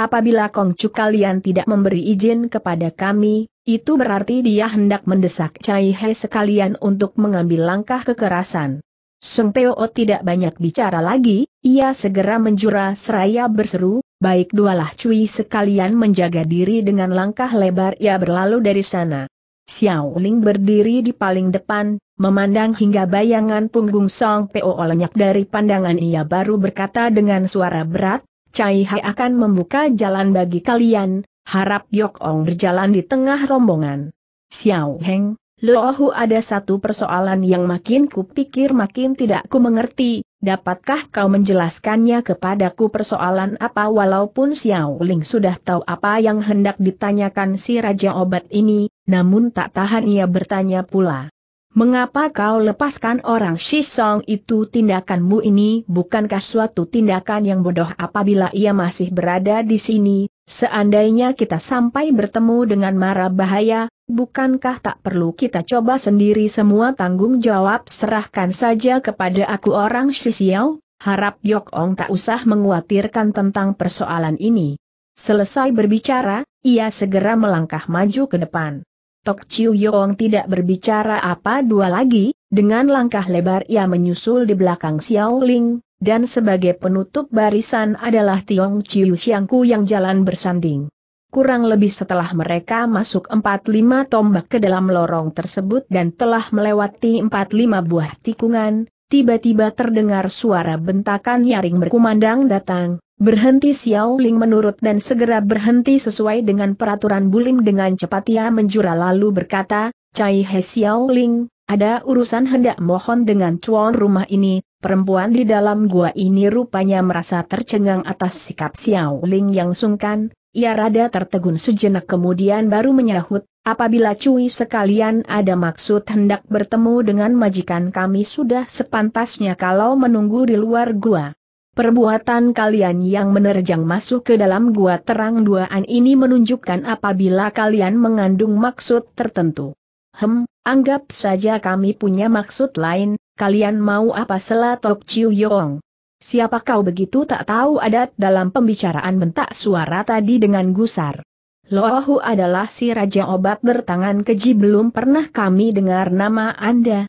Apabila Kongcu kalian tidak memberi izin kepada kami, itu berarti dia hendak mendesak Cai Hai sekalian untuk mengambil langkah kekerasan. Sung Peo tidak banyak bicara lagi, ia segera menjura seraya berseru, baik dualah cuy sekalian menjaga diri dengan langkah lebar ia berlalu dari sana. Xiao Ling berdiri di paling depan, Memandang hingga bayangan punggung Song Po, lenyap dari pandangan ia baru berkata dengan suara berat, Cai Hai akan membuka jalan bagi kalian, harap Yok Ong berjalan di tengah rombongan. Xiao Heng, Lohu ada satu persoalan yang makin kupikir makin tidak ku mengerti, dapatkah kau menjelaskannya kepadaku persoalan apa walaupun Xiao Ling sudah tahu apa yang hendak ditanyakan si Raja Obat ini, namun tak tahan ia bertanya pula. Mengapa kau lepaskan orang Shisong itu tindakanmu ini bukankah suatu tindakan yang bodoh apabila ia masih berada di sini, seandainya kita sampai bertemu dengan mara bahaya, bukankah tak perlu kita coba sendiri semua tanggung jawab serahkan saja kepada aku orang Shisiao, harap Yok Ong tak usah menguatirkan tentang persoalan ini. Selesai berbicara, ia segera melangkah maju ke depan. Tok Chiu Yong tidak berbicara apa dua lagi, dengan langkah lebar ia menyusul di belakang Xiao Ling, dan sebagai penutup barisan adalah Tiong Chiu Xiangku yang jalan bersanding. Kurang lebih setelah mereka masuk 4-5 tombak ke dalam lorong tersebut dan telah melewati 4-5 buah tikungan, tiba-tiba terdengar suara bentakan nyaring berkumandang datang, Berhenti Xiao Ling menurut dan segera berhenti sesuai dengan peraturan Bulim dengan cepat ia menjura lalu berkata, Cai He Xiao Ling, ada urusan hendak mohon dengan cuan rumah ini, perempuan di dalam gua ini rupanya merasa tercengang atas sikap Xiao Ling yang sungkan, ia rada tertegun sejenak kemudian baru menyahut, apabila cuy sekalian ada maksud hendak bertemu dengan majikan kami sudah sepantasnya kalau menunggu di luar gua. Perbuatan kalian yang menerjang masuk ke dalam gua terang duaan ini menunjukkan apabila kalian mengandung maksud tertentu. Hem, anggap saja kami punya maksud lain, kalian mau apa selatok Chiu Yong? Siapa kau begitu tak tahu adat dalam pembicaraan bentak suara tadi dengan gusar. Lohu adalah si Raja Obat bertangan keji belum pernah kami dengar nama Anda,